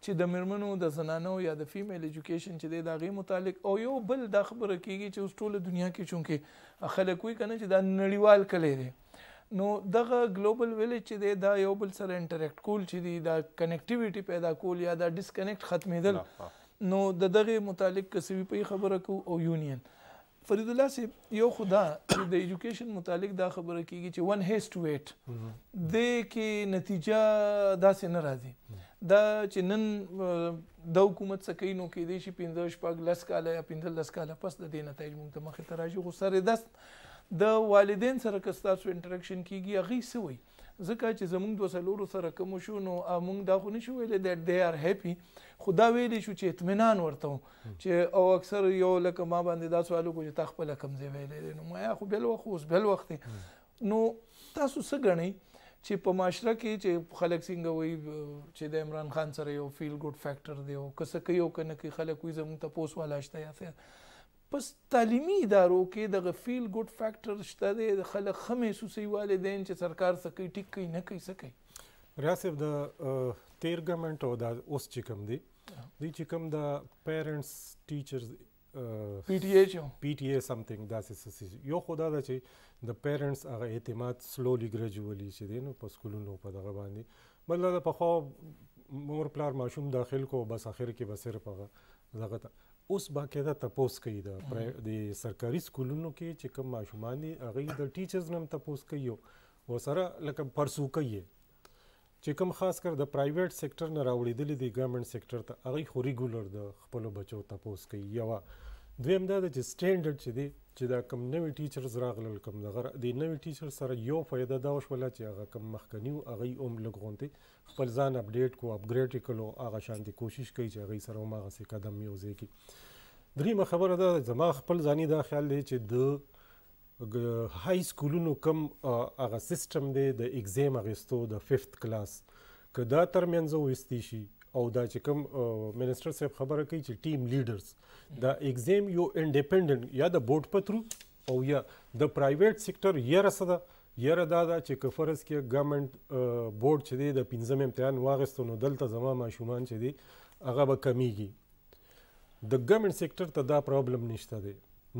چې د مرمنو د زنانو یا د فیمیل ایجوکیشن چې دی د هغې متعلق او یو بل دا خبره کیږي چې اوس ټوله دنیا کې چونکې خلک وایي که نه چې دا نړیوال کلی دی نو دغه ګلوبل ویلیج چې دی دا یو بل سره انټریکټ کول چې دی دا کنیکټیویټي پیدا کول یا دا ډسکنیکټ ختمېدل نو د دغه متعلق کسوي په خبره کو او یونین فرید الله سی یو خدا د ایجوکیشن متعلق دا خبره کیږي چې ون هیز ټو ویټ د کې نتیجه داسې نه راځي دا چې نن د حکومت څخه نو کې دی چې 15 شپږ لس کال یا 15 لس کال پس د دې نتایج مونږ ته مخې ته راځي خو سره دست د والدین سره که ستاسو انټریکشن کیږي هغه څه وایي ځکه چې زمونږ د وسلورو سره کوم شو نو موږ دا خو نشو ویلې دیټ دی آر هپی خدا ویلې شو چې اطمینان ورته چې او اکثر یو لکه ما باندې دا سوال وکړو چې تا خپل کمزې ویلې نو ما خو بل وخت اوس بل وخت نو تاسو څه غنئ چې په معاشره کې چې خلک څنګه وایي چې د عمران خان سره یو فیل ګډ فیکٹر دی او کس کوي او کنه کوي خلک وایي زموږ ته پوس والا شته یا فیر پس تعلیمی ادارو کې د فیل ګډ فیکٹر شته دی خلک خمه محسوسي والدین چې سرکار څه کوي ټیک کوي نه کوي څه کوي راسب د تیر ګورنمنت او د اوس چې کوم دی دوی چې کوم د پیرنټس ټیچرز پی ټی ای چې پی ټی ای سمثینګ داسې څه یو خدا دا چې د پیرنټس هغه اعتماد سلولی ګریجولی چې دی نو په سکولونو په دغه باندې بل دا په خو مور پلار ماشوم داخل کو بس اخر کې بس صرف هغه دغه اوس باقاعده تپوس کوي دا د سرکاري سکولونو کې چې کوم ماشومان دي هغه د ټیچرز نم تپوس کوي و سره لکه پرسو کوي چې کوم خاص کر د پرایویټ سېکټر نه راوړېدلې دي ګورنمنت سېکټر ته هغه خو ریګولر د خپل بچو تپوس کوي یو دویم دا چې سټینډرډ چې دی چې دا کم نوې ټیچرز راغلل کم دغه د نوې ټیچر سره یو فایده دا وشوله چې هغه کم مخکنی او هغه اوم لګونتي خپل ځان اپډیټ کو اپګریډ کړو هغه شاندې کوشش کوي چې هغه سره ما غسه قدم یوځي کی دریمه خبره ده زما خپل ځانی دا خیال دی چې د های سکولونو کم هغه سیستم دی د ایگزام اغستو د 5th کلاس که دا ترمنځ وستی شي او دا چې کوم منسٹر صاحب خبره کوي چې ټیم لیډرز دا ایگزام یو انډیپندنت یا د بورډ پترو او یا د پرایویټ سېکټر یې رسده یره دا دا چې کفرز کې ګورنمنت بورډ چې دی د 15 امتحان واغستو نو دلته زما ماشومان چې دی هغه به کمیږي د ګورنمنت سېکټر ته دا پرابلم نشته دی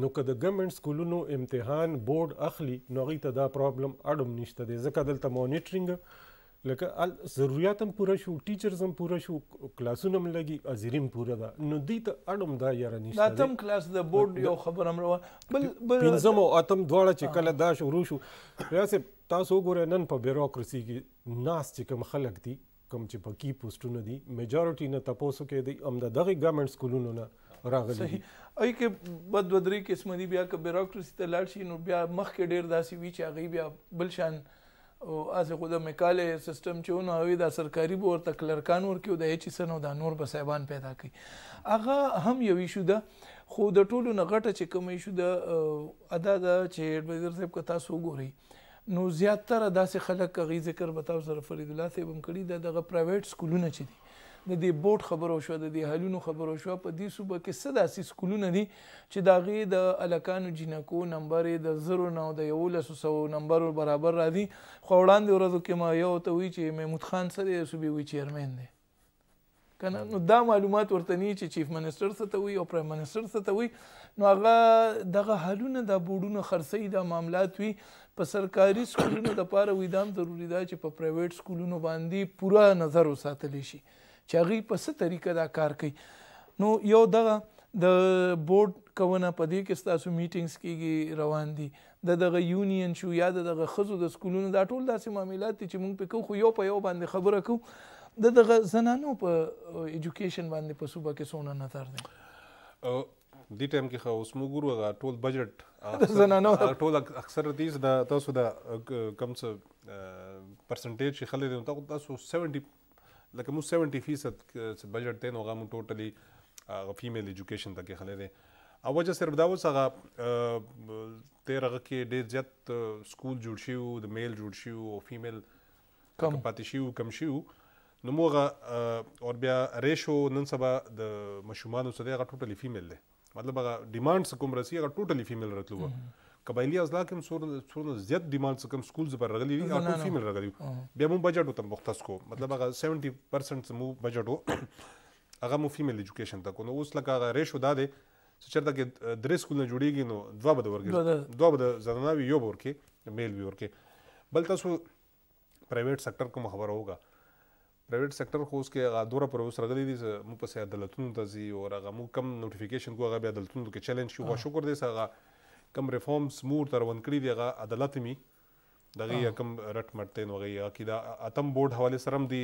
نو که د ګورنمنت سکولونو امتحان بورډ اخلي نو هغوی ته دا پرابلم اډم نشته دی ځکه دلته مانیټرینګ لکه ضروریات هم پوره شو ټیچرز هم پوره شو کلاسونه هم لګي ازیریم پوره ده نو دوی ته اډم دا یاره نشته دی اتم کلاس د بورډ یو خبر هم روان بل بل پنځم او اتم دواړه چې کله دا شروع شو ریاست تاسو وګورئ نن په بیوروکراسي کې ناس چې کوم خلک دي کوم چې په کی پوسټونه دي میجارټي نه تاسو کې دي هم د دغه ګورنمنت سکولونو نه راغلی صحیح ای کې بد ودرې قسم دی بیا که بیروکراسي ته لاړ شي نو بیا مخ کې ډیر داسې وی چې هغه بیا بل شان او اسه خود مکاله سیستم چې ونه هوی دا سرکاري بور تک لرکان ور کې د هیڅ سنو دا نور په سیبان پیدا کوي هغه هم یو ایشو ده خو د ټولو نه غټه چې کوم ایشو ده ادا ده چې ایڈوایزر صاحب که تاسو وګورئ نو زیاتره داسې خلک غي ذکر به تاسو سره فرید الله صاحب هم کړی دا دغه پرایویټ سکولونه چې دي د دې بوټ خبرو شو د دې حلونو خبرو شو په دې صوبه کې څه داسې سکولونه دي چې د هغې د هلکانو جینکو نمبر یې د زرو نه او د یولسو سوو نمبرو برابر را دي خو وړاندې ورځو کې ما یو ته وایي چې محمود خان څه دی صوبې وایي چیرمین دی کنه نو دا معلومات ورته نه چې چیف منستر څه ته وي او پرایم منستر څه ته وي نو هغه دغه حلونه دا بوډونه خرڅي دا معاملات وي په سرکاري سکولونو د پاره وې دام ضروری دا چې په پرایویټ سکولونو باندې پوره نظر وساتلی شي چې هغه په څه طریقه دا کار کوي نو یو دغه د بورډ کونه په دې کې ستاسو میټینګز کېږي روان دي د دغه یونین شو یا دغه خزو د سکولونو دا ټول داسې معاملات دي چې موږ په کوو خو یو په یو باندې خبره کوو د دغه زنانو په ایجوکیشن باندې په صوبه کې څونه نظر دی دې ټایم کې خو اوس موږ ګورو غا ټول بجټ <laughs> زنانو ټول اکثر دې د تاسو د کم څه پرسنټیج خلک تاسو 70 لکه مو 70% چې بجټ دی نو هغه مو ټوټلی هغه فیمیل اډوকেশন ته کې خلې دی او وجه صرف دا اوس هغه تیر هغه کې ډیر زیات سکول جوړ شي او د میل جوړ شي او فیمیل کم پاتې شي او کم شي نو موغه اور بیا ریشو نن سبا د مشومان سره هغه ټوټلی فیمیل دی مطلب هغه ډیماندس کوم رسی هغه ټوټلی فیمیل راتلو قبایلی اضلاع کې هم څومره څومره زیات ډیماند څخه سکولز پر راغلي وي او ټول فیمیل راغلي بیا مو بجټ وته مختص کو مطلب هغه 70% مو بجټ وو هغه مو فیمیل ایجوکیشن ته کو نو اوس لکه هغه ریشو دا دی چې چرته کې درې سکولونه جوړیږي نو دوا بده ورګي دوا بده زنانه یو ورکه میل وی ورکه بل تاسو پرایویټ سېکټر کوم خبر ہوگا پرایویټ سېکټر خو اوس کې هغه دوره پر اوس راغلي دي مو په سي عدالتونو ته زی او هغه مو کم نوټیفیکیشن کو هغه به عدالتونو کې چیلنج شو شکر دې هغه کم ریفارمز مور تر ون کړی دی هغه عدالت می دغه کم رټ مرته نو غي کی دا اتم بورډ حواله سرم دی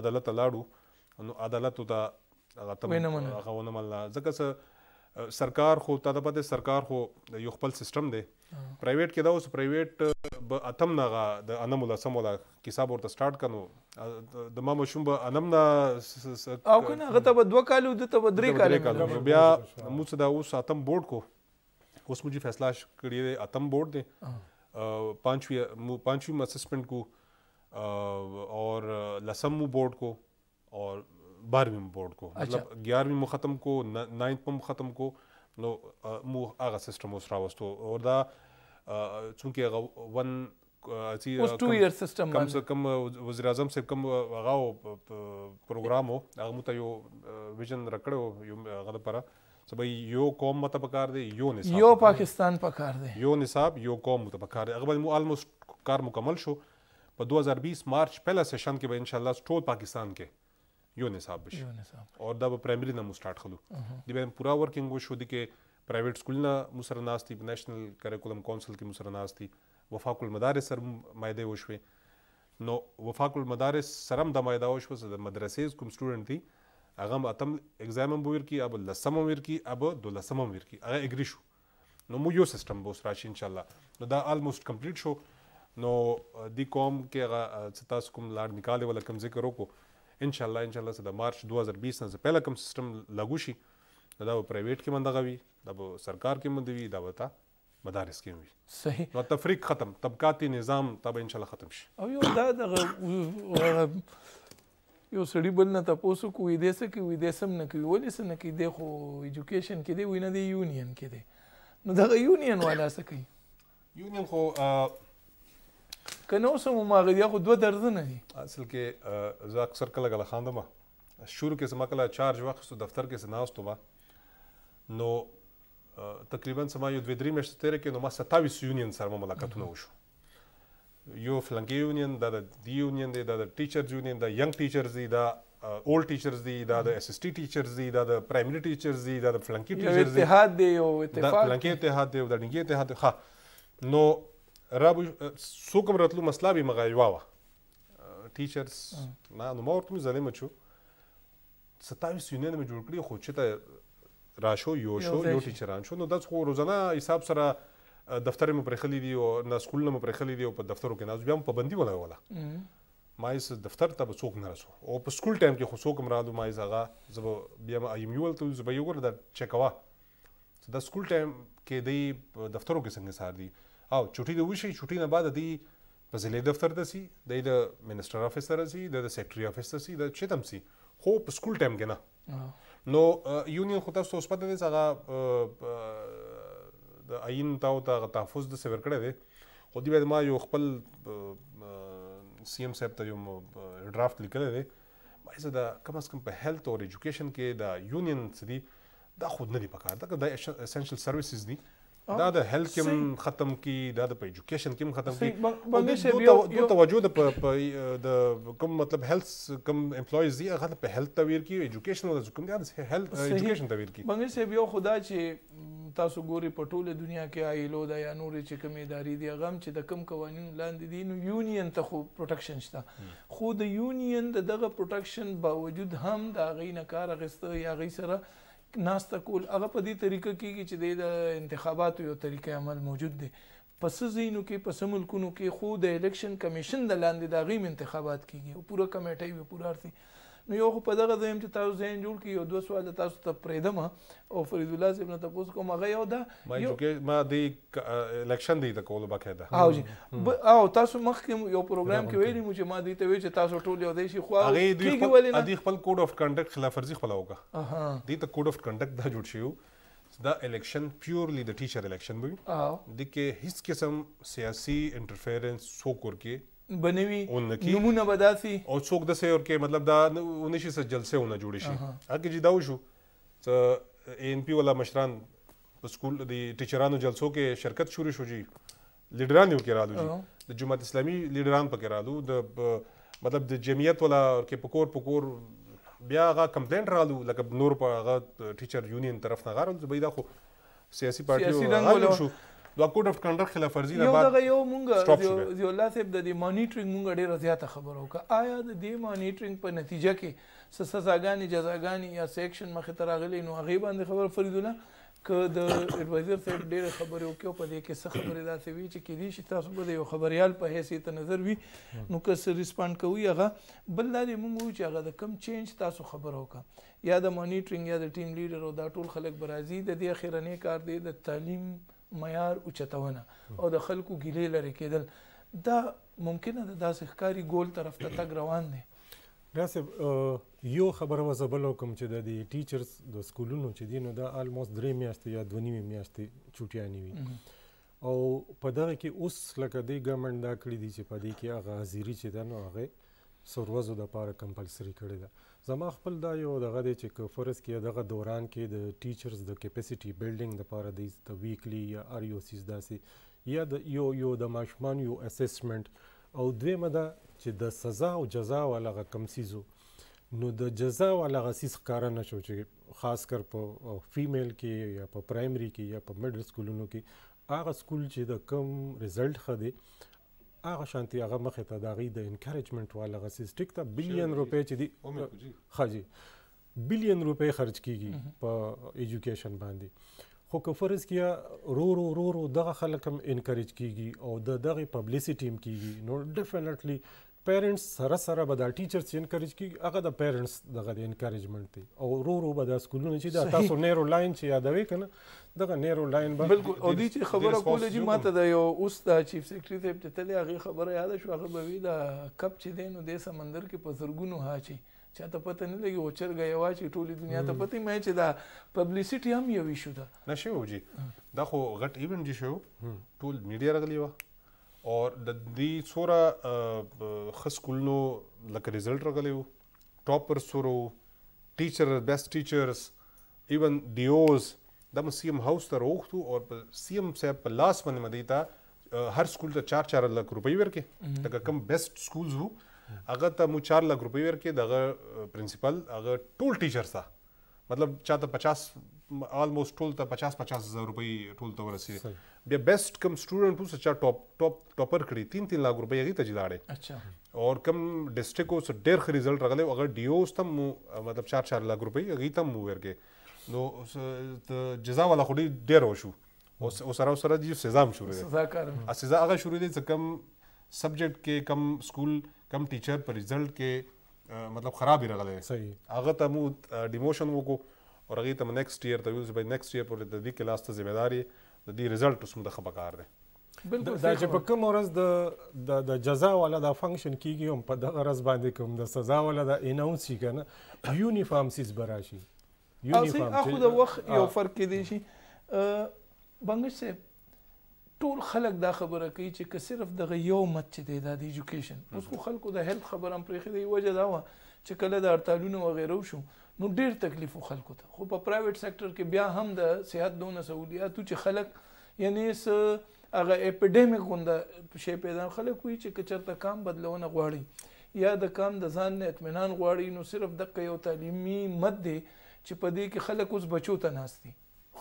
عدالت لاړو نو عدالت ته هغه تم هغه ونه مله ځکه څه سرکار خو ته په دې سرکار خو یو خپل سیستم دی پرایویټ کې دا اوس پرایویټ به اتم نه د انم ولا سم ولا حساب ورته سٹارټ کنو د ما مشوم به انم نه او کنه هغه ته دوه کالو د ته درې کالو بیا موږ دا اوس اتم بورډ کو उसमें जी फैसला करिए आतम बोर्ड ने पांचवी पांचवी असिस्टेंट को और लसम बोर्ड को और बारहवीं बोर्ड को मतलब ग्यारहवीं मुखतम को नाइन्थ मुखतम को نو مو هغه سیستم اوس راوستو او دا چونکی هغه ون اسی اوس 2 ایئر سیستم کم سے کم وزیر اعظم سے کم هغه پروګرام هغه مو ته یو ویژن رکړو یو هغه لپاره څه به یو قوم مت پکار دی یو نصاب یو پاکستان پکار دی یو نصاب یو قوم مت پکار دی هغه مو الموست کار مکمل شو په 2020 مارچ پهلا سیشن کې به ان شاء الله ټول پاکستان کې یو نصاب بشي یو نصاب او دا به پرایمری نه مو سٹارټ خلو دی به پورا ورکینګ وشو دی کې پرایویټ سکولونه مو سره ناستي په نېشنل کریکولم کونسل کې مو سره ناستي وفاق المدارس سره مایده وشوي نو وفاق المدارس سره د مایده وشوه د مدرسې کوم سټوډنټ دي هغه اتم اگزام هم ویر کی اب لسم هم ویر کی اب دولسم هم ویر کی هغه اګری شو نو مو یو سیستم به راشي ان شاء الله نو دا آلموست کمپلیټ شو نو دی قوم کې هغه ستاس کوم لار نکاله ولا کم ذکر وکړو ان شاء الله ان شاء الله د مارچ 2020 نه پہلا کم سیستم لاګو شي دا به پرایویټ کې مندغه وي دا به سرکار کې مندوي دا وتا مدارس کې وي صحیح نو تفریق ختم طبقاتي نظام تب ان شاء الله ختم شي او یو دا د یو سړی بل نه تاسو کو وی دې څه کوي دې سم نه کوي ولې څه نه کوي د خو ایجوکیشن کې دی وینه دی یونین کې دی نو دا یونین والا څه کوي یونین خو کنه اوس مو ماغه دی خو دوه درد نه دي اصل کې زه اکثر کله کله خاندم شروع کې سم کله چارج وخت دفتر کې سناستو ما نو تقریبا سم یو دوه درې مشته تر کې نو ما 27 یونین سره ملاقاتونه وشو یو فلنکی یونین دا د دی یونین دی دا د ټیچرز یونین دا ینګ ټیچرز دی دا اولډ ټیچرز دی دا د اس اس ټی ټیچرز دی دا د پرایمری ټیچرز دی دا د فلنکی ټیچرز دی اتحاد دی او اتفاق دا فلنکی اتحاد دی او دا ډنګي اتحاد دی ها نو رب سو کوم راتلو مسله به مغه یواوه ټیچرز ما نو مور ته زلمه چو 27 یونین مې جوړ کړی خو چې ته راشو یو شو یو ټیچران شو نو دا خو روزانه حساب سره دفتر مې پرې خلې دي او نه سکول مې پرې خلې دي او په دفترو کې ناز بیا هم پابندي ولا ولا ما یې دفتر ته به څوک نه رسو او په سکول ټایم کې خو څوک مرادو ما یې زغه زب بیا ما ایم یو ول ته زب یو ګر دا چکوا د سکول ټایم کې د دفترو کې څنګه سار دي او چټي د وشي چټي نه بعد دی په ضلع دفتر ته سي د د منسټر افیس ته سي د سیکرټري افیس ته سي د چتم سي خو په سکول ټایم کې نه نو یونین خو تاسو اوس پته دي هغه د عین تاو ته تا تحفظ د سور کړی دی خو دی ما یو خپل سی ایم صاحب ته یو ډرافت لیکلی دی ما یې دا کم از کم په هیلث او ایجوکیشن کې د یونین سدي دا خود نه دی پکار دا د اسینشل سروسز دي دا د هیلث کې ختم کی دا د ایجوکیشن کې ختم کی باندې شه بیا یو توجه د د کوم مطلب هیلث کوم امپلویز دی هغه په هیلث تویر کی ایجوکیشن او کوم دی د هیلث ایجوکیشن تویر کی باندې شه بیا خدا چې تاسو ګوري په ټوله دنیا کې آیلو دا یا نور چې کوم ادارې دی هغه چې د کم قوانین لاندې دي نو یونین ته خو پروټیکشن شته خو د یونین دغه پروټیکشن باوجود هم دا غي نه کار غسته یا غي سره ناست کول هغه په دې طریقه کېږي چې د انتخاباتو یو طریقه عمل موجود دی پس زینو کې پس ملکونو کې خو د الیکشن کمیشن د لاندې د غیم انتخابات کیږي او پوره کمیټه وي پوره ارتي نو یو خو په دغه ځای چې تاسو ځین جوړ کړي یو دوه سوال تاسو ته پرېږدم او فرید الله صاحب نه تپوس کوم هغه یو ده ما دې الیکشن دی ته کول باقاعده او جی او تاسو مخکې یو پروګرام کې ویلی مو چې ما دې ته وی چې تاسو ټول یو دی شي خو هغه دې خپل کوډ اف کنډکټ خلاف ورزي خپل وکړه دې ته کوډ اف کنډکټ دا جوړ شیو دا الیکشن پیورلی د ټیچر الیکشن وي د کې هیڅ قسم سیاسي انټرفیرنس سو کور کې بنوي نمونه به داسې او څوک داسې ورکې مطلب دا ونشي څه جلسېونه جوړې شي هغه چې دا وشو ته ان پی والا مشران په سکول د ټیچرانو جلسو کې شرکت شروع شو جی لیډران یو کې رالو جی د جماعت اسلامي لیډران پکې رالو د مطلب د جمعیت والا کې پکور پکور بیا هغه کمپلینټ رالو لکه نور په هغه ټیچر یونین طرف نه غارل زبیدا خو سیاسي پارټیو سیاسي رنګ شو د کوډ اف کنډر خلاف ورزي نه بعد یو مونږ یو الله صاحب د مانیټرینګ مونږ ډیره زیاته خبره وکړه آیا د دې مانیټرینګ په نتیجه کې سزاګانی جزاګانی یا سیکشن مخه تراغلي نو هغه باندې خبر فرید الله که د ایڈوایزر صاحب ډېر خبرې وکړو په دې کې څه خبرې داسې وي چې کېدای شي تاسو به د یو خبریال په حیثیت نظر وي نو که څه ریسپانډ کوي هغه بل دا دی موږ وایو چې هغه د کم چینج تاسو خبره وکړه یا د مانیټرینګ یا د ټیم لیډر او دا ټول خلک به راځي د دې اخرنۍ کار دی د تعلیم معیار اوچتونه او د خلکو ګیلې لري کېدل دا ممکنه ده داسې ښکاری ګول طرف ته تګ روان دی راسب یو خبره وزبل کوم چې د دې ټیچرز د سکولونو چې دینو دا الموست درې میاشتې یا دوه نیمه میاشتې چټیانی وي او په دغه کې اوس لکه دی ګورنمنت دا کړی دی چې په دې کې هغه حاضری چې ده نو هغه سروزو د پاره کمپلسری کړی ده زما خپل دا یو دغه دی چې کفرس کې دغه دوران کې د ټیچرز د کیپیسټي بلډینګ لپاره د ویکلی یا ار یو سیز داسې یا د یو یو د ماشومان یو اسسمنت او دویمه ده چې د سزا او جزا ولغه کم سیزو نو د جزا ولغه سیس کار نه شو چې خاص کر په فیمیل کې یا په پرایمری کې یا په میډل سکولونو کې هغه سکول چې د کم رزلټ خدي هغه شانتي هغه مخه ته دا غي د انکریجمنت والا غسی سټیک ته بلین روپې چې دی خاجي بلین روپې خرج کیږي په ایجوکیشن باندې خو که فرض کیا رو رو رو رو دغه خلک هم انکریج کیږي او د دغه پبلیسټی هم کیږي نو ډیفینټلی پیرنټس سره سره به دا ټیچرز انکریج کی هغه د پیرنټس دغه د انکریجمنت دی او ورو ورو به د سکولونو چې دا تاسو نیرو لاین چې یادوي کنه دغه نیرو لاین به بالکل او دې چې خبره کولې چې ماته د یو اوس د چیف سیکریټری ته ته تلې هغه خبره یاد شو هغه به ویلا کپ چې دینو د سمندر کې په زرګونو هاچی چا ته پته نه لګي اوچر غیا واچی ټولې دنیا ته پته مې چې دا پبلیسټي هم یو ایشو ده نشو جی دا خو غټ ایونت شو ټول میډیا راغلی و اور د دې څوره خص کولنو لکه ریزلټ راغلی وو ټاپر سورو ټیچر بیسټ ټیچرز ایون ډیوز د سی ایم هاوس ته روختو او سی ایم صاحب په لاس باندې مدیتا هر سکول ته 4 4 لک روپۍ ورکې دا کم بیسټ سکولز وو هغه ته مو 4 لک روپۍ ورکې دغه پرنسپل هغه ټول ټیچر سره مطلب چاته 50 آلموست ټول ته 50 50000 روپۍ ټول ته ورسېږي بیا بیسټ کم سټوډنټ وو چې ټاپ ټاپ ټاپر کړی 3 3 لک روپۍ هغه ته جلاړې اچھا اور کم ډیسټریکټ اوس ډېر ښه رزلټ راغلی اگر ډیو ستم مطلب 4 4 لک روپۍ هغه ته مو ورګې نو اوس جزا ولا خوري ډېر وشو اوس سره سره د سزا هم شروع سزا کار سزا هغه شروع دي چې کم سبجیکټ کې کم سکول کم ټیچر پر رزلټ کې مطلب خراب راغله صحیح هغه ته مو ډیموشن وکړو او هغه ته نیکسټ ایئر ته ویل چې نیکسټ ایئر پر د دې کلاس ته ځمېداري د دې ریزلټ اوس موږ ښه پکار دی بالکل دا چې په کوم ورځ د د د جزا ولا د فنکشن کیږي هم په دغه ورځ باندې کوم د سزا ولا د اناونس شي کنه یونیفارم سیس براشي یونیفارم اخو د وخت یو فرق دی شي بنګش سه ټول خلک دا خبره کوي چې که صرف دغه یو مت چې دی د ایجوکیشن اوس خو خلکو د هیلث خبره هم پرې خېدي وجه دا و چې کله د هړتالونه وغیره وشو نو ډیر تکلیف خلکو ته خو په پرایویټ سېکټر کې بیا هم د صحت دونه سہولیاتو چې خلک یعنی س هغه اپیډیمیک غونده شی پیدا خلک وی چې کچرته کام بدلونه غواړي یا د کام د ځان نه اطمینان غواړي نو صرف د یو تعلیمي مد دی چې په دې کې خلک اوس بچو ته ناشتي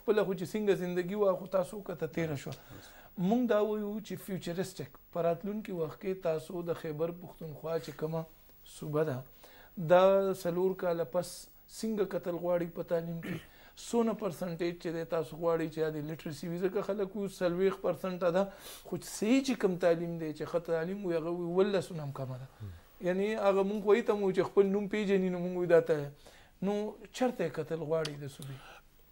خپل خو چې څنګه زندگی وا خو تاسو کته تیر شو مونږ دا وایو چې فیوچرستک پراتلون کې وخت کې تاسو د خیبر پښتونخوا چې کومه صوبه ده دا سلور کاله پس څنګه قتل غواړي په تعلیم کې سونه پرسنټیج چې د تاسو غواړي چې د لیټرسي ویزه که خلکو سلويخ پرسنټ ده خو سي چې کم تعلیم دی چې خط تعلیم وي هغه ولسونه هم کم ده یعنی هغه مونږ وایي ته مو چې خپل نوم پیژنې نو مونږ داته نو چرته قتل غواړي د صبح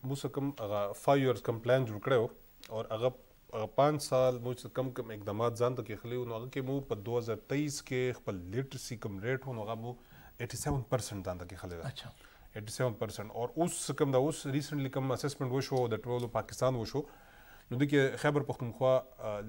مو کم هغه 5 ایئرز کم پلان جوړ کړو او هغه پانچ سال مو چې کم کم اقدامات ځان ته کې خلی نو هغه کې مو په 2023 کې خپل لیټرسي کم ریټ هو نو هغه مو 87% ځان ته کې خلک اچھا 87% اور اوس کوم دا اوس ریسنټلی کوم اسسمنٹ وشو د ټولو پاکستان وشو نو د کې خیبر پختونخوا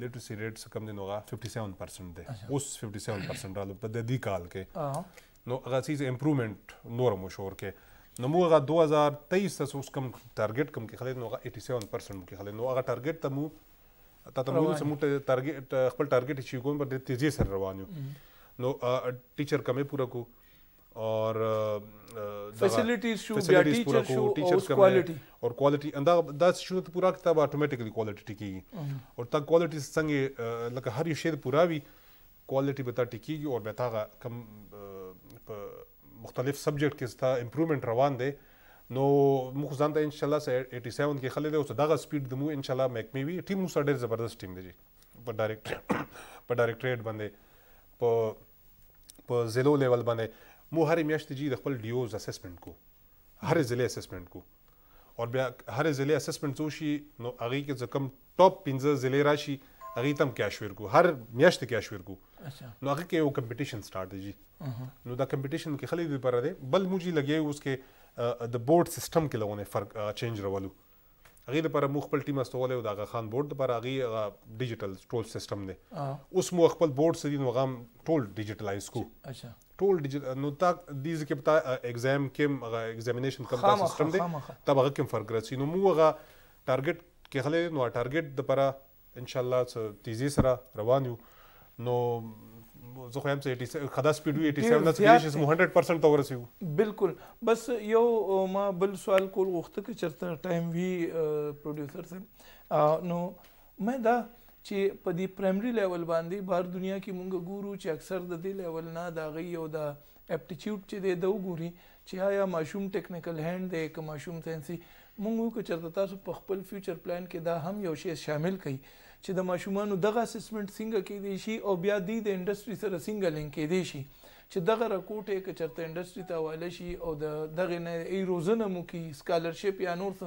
لیټریسي ریټ کم دی نو 57% دی اوس 57% رالو په دې کال کې نو هغه سیز امپروومنت نور مشور کې نو موږ 2023 تاسو اوس کم ټارګټ کم کې خلک نو 87% کې خلک نو هغه ټارګټ ته مو تا ته موږ سمو ټارګټ خپل ټارګټ چې کوم په دې تیزی سره روان یو نو ټیچر کمه پورا کو اور فیسیلیټیز شو بیا ټیچر شو ټیچرز کم اور کوالټي اندا دا شو ته پورا کتاب اتوماتیکلی کوالټي ټکی اور تا کوالټي څنګه لکه هر یو شی پورا وی کوالټي به تا ټکیږي اور به تا کم په مختلف سبجیکټ کې ستا امپروومنت روان دی نو موږ ځان ته ان شاء الله 87 کې خلک اوس دغه سپیډ دمو ان شاء الله میک می وی ټیم موږ ډېر زبردست ټیم دی جی په ډایرکټ په ډایرکټریټ باندې په په زلو لیول باندې مو هر میاشت جی د خپل ډیوز اسسمنت کو هر ځلې اسسمنت کو او بیا هر ځلې اسسمنت وشي نو هغه کې ځکم ټاپ 15 ځلې راشي هغه تم کاشویر کو هر میاشت کاشویر کو نو هغه کې یو کمپټیشن سٹارټ دی نو دا کمپټیشن کې خلې دی پر ده بل موجي لګي اوس کې د بورډ سیستم کې لونه فرق چینج راولو هغه لپاره مو خپل ټیم استولې او دا خان بورډ لپاره هغه ډیجیټل ټول سیستم دی اوس مو خپل بورډ سدي نو غام ټول ډیجیټلایز کو ټول ډیجیټل نو تا دې ځکه پتا ایگزام کې هغه ایگزامینیشن کم تاسو سیستم دی تب هغه کوم فرق راځي نو موږ هغه ټارګټ کې خلې نو ټارګټ د پره ان شاء الله تیزی سره روان یو نو زه خو هم څه 87 خدا سپیډ 87 نه تللی شي 100% تور رسیدو بالکل بس یو ما بل سوال کول غوښته چې چرته ټایم وی پروډوسر سره نو مې دا چې په دې پرایمري لیول باندې بهر دنیا کې مونږ ګورو چې اکثر د دې لیول نه دا غي او دا اپټیټیوډ چې دی دا وګوري چې آیا ماشوم ټیکنیکل هند دی که ماشوم ساينسي مونږ کو چرته تاسو په خپل فیوچر پلان کې دا هم یو شی شامل کړئ چې د ماشومانو دغه اسسمنت څنګه کې دی شي او بیا دی د انډستری سره څنګه لینک کې دی شي چې دغه رکوټه کې چرته انډستری ته واله شي او د دغه نه ای روزنه مو کې سکالرشپ یا نور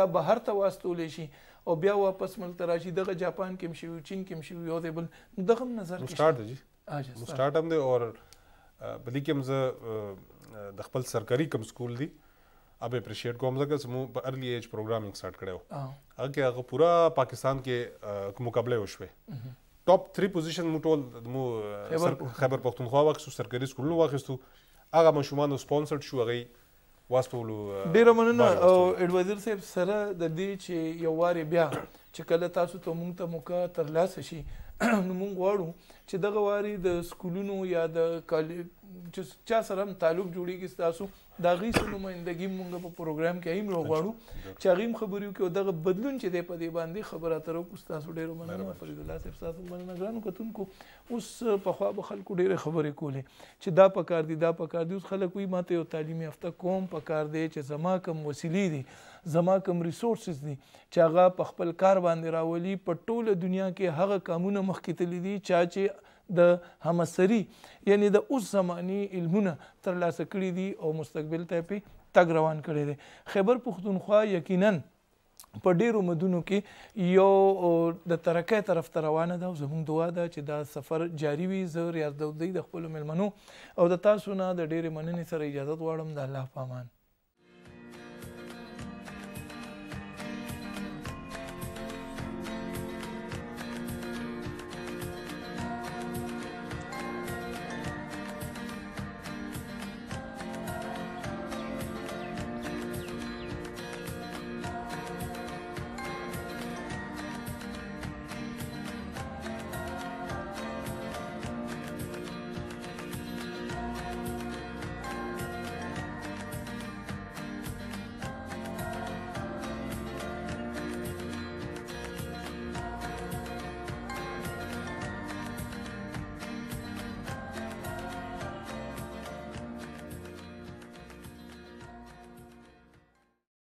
یا بهر ته واستول شي او بیا واپس ملک ته راشي دغه جاپان کې مشي چین کې مشي یو دی بل دغه نظر کې مستارټ دی مستارټ هم دی او بلې کې مزه د خپل سرکاري کم سکول دی اب اپریشیټ کوم ځکه سمو په ارلی ایج پروګرامینګ سٹارټ کړو هغه کې هغه پورا پاکستان کې مقابله وشوه ټاپ 3 پوزیشن مو ټول مو خبر پښتونخوا واخیستو سرکاري سکولونو واخیستو هغه مشومان سپانسرډ شو هغه واستولو ډیره مننه او اډوایزر صاحب سره د دې چې یو واري بیا چې کله تاسو ته مونږ ته موقع ترلاسه شي <clears throat> نو مونږ غواړو چې دغه واري د سکولونو یا د چې چا سره هم تعلق جوړیږي تاسو دا غي نمائندګي مونږ په پروګرام کې هم راغواړو چې هغه خبرو کې دغه بدلون چې دی په دې باندې خبره تر کو تاسو ډیرو مننه فرید الله صاحب تاسو مننه ګرانو کتونکو اوس په خوا به خلکو ډیره خبرې کولې چې دا پکار دي دا پکار دي اوس خلک وي ماته یو تعلیمي هفته کوم پکار دی چې زما کم وسیلې دي زما کم ریسورسز دي چې هغه په خپل کار باندې راولي په ټوله دنیا کې هغه کامونه مخکې تللي دي چا چې د همسری یعنی د اوس زمانې علمونه ترلاسه کړي دي او مستقبل ته پې تګ روان کړی دی خیبر پښتونخوا یقینا په ډیرو مدونو کې یو د ترقۍ طرف ته روانه ده او زموږ دعا ده چې دا سفر جاری وي زه ریاض داودی د خپلو میلمنو او د تاسو نه د ډیرې مننې سره اجازت غواړم د الله په امان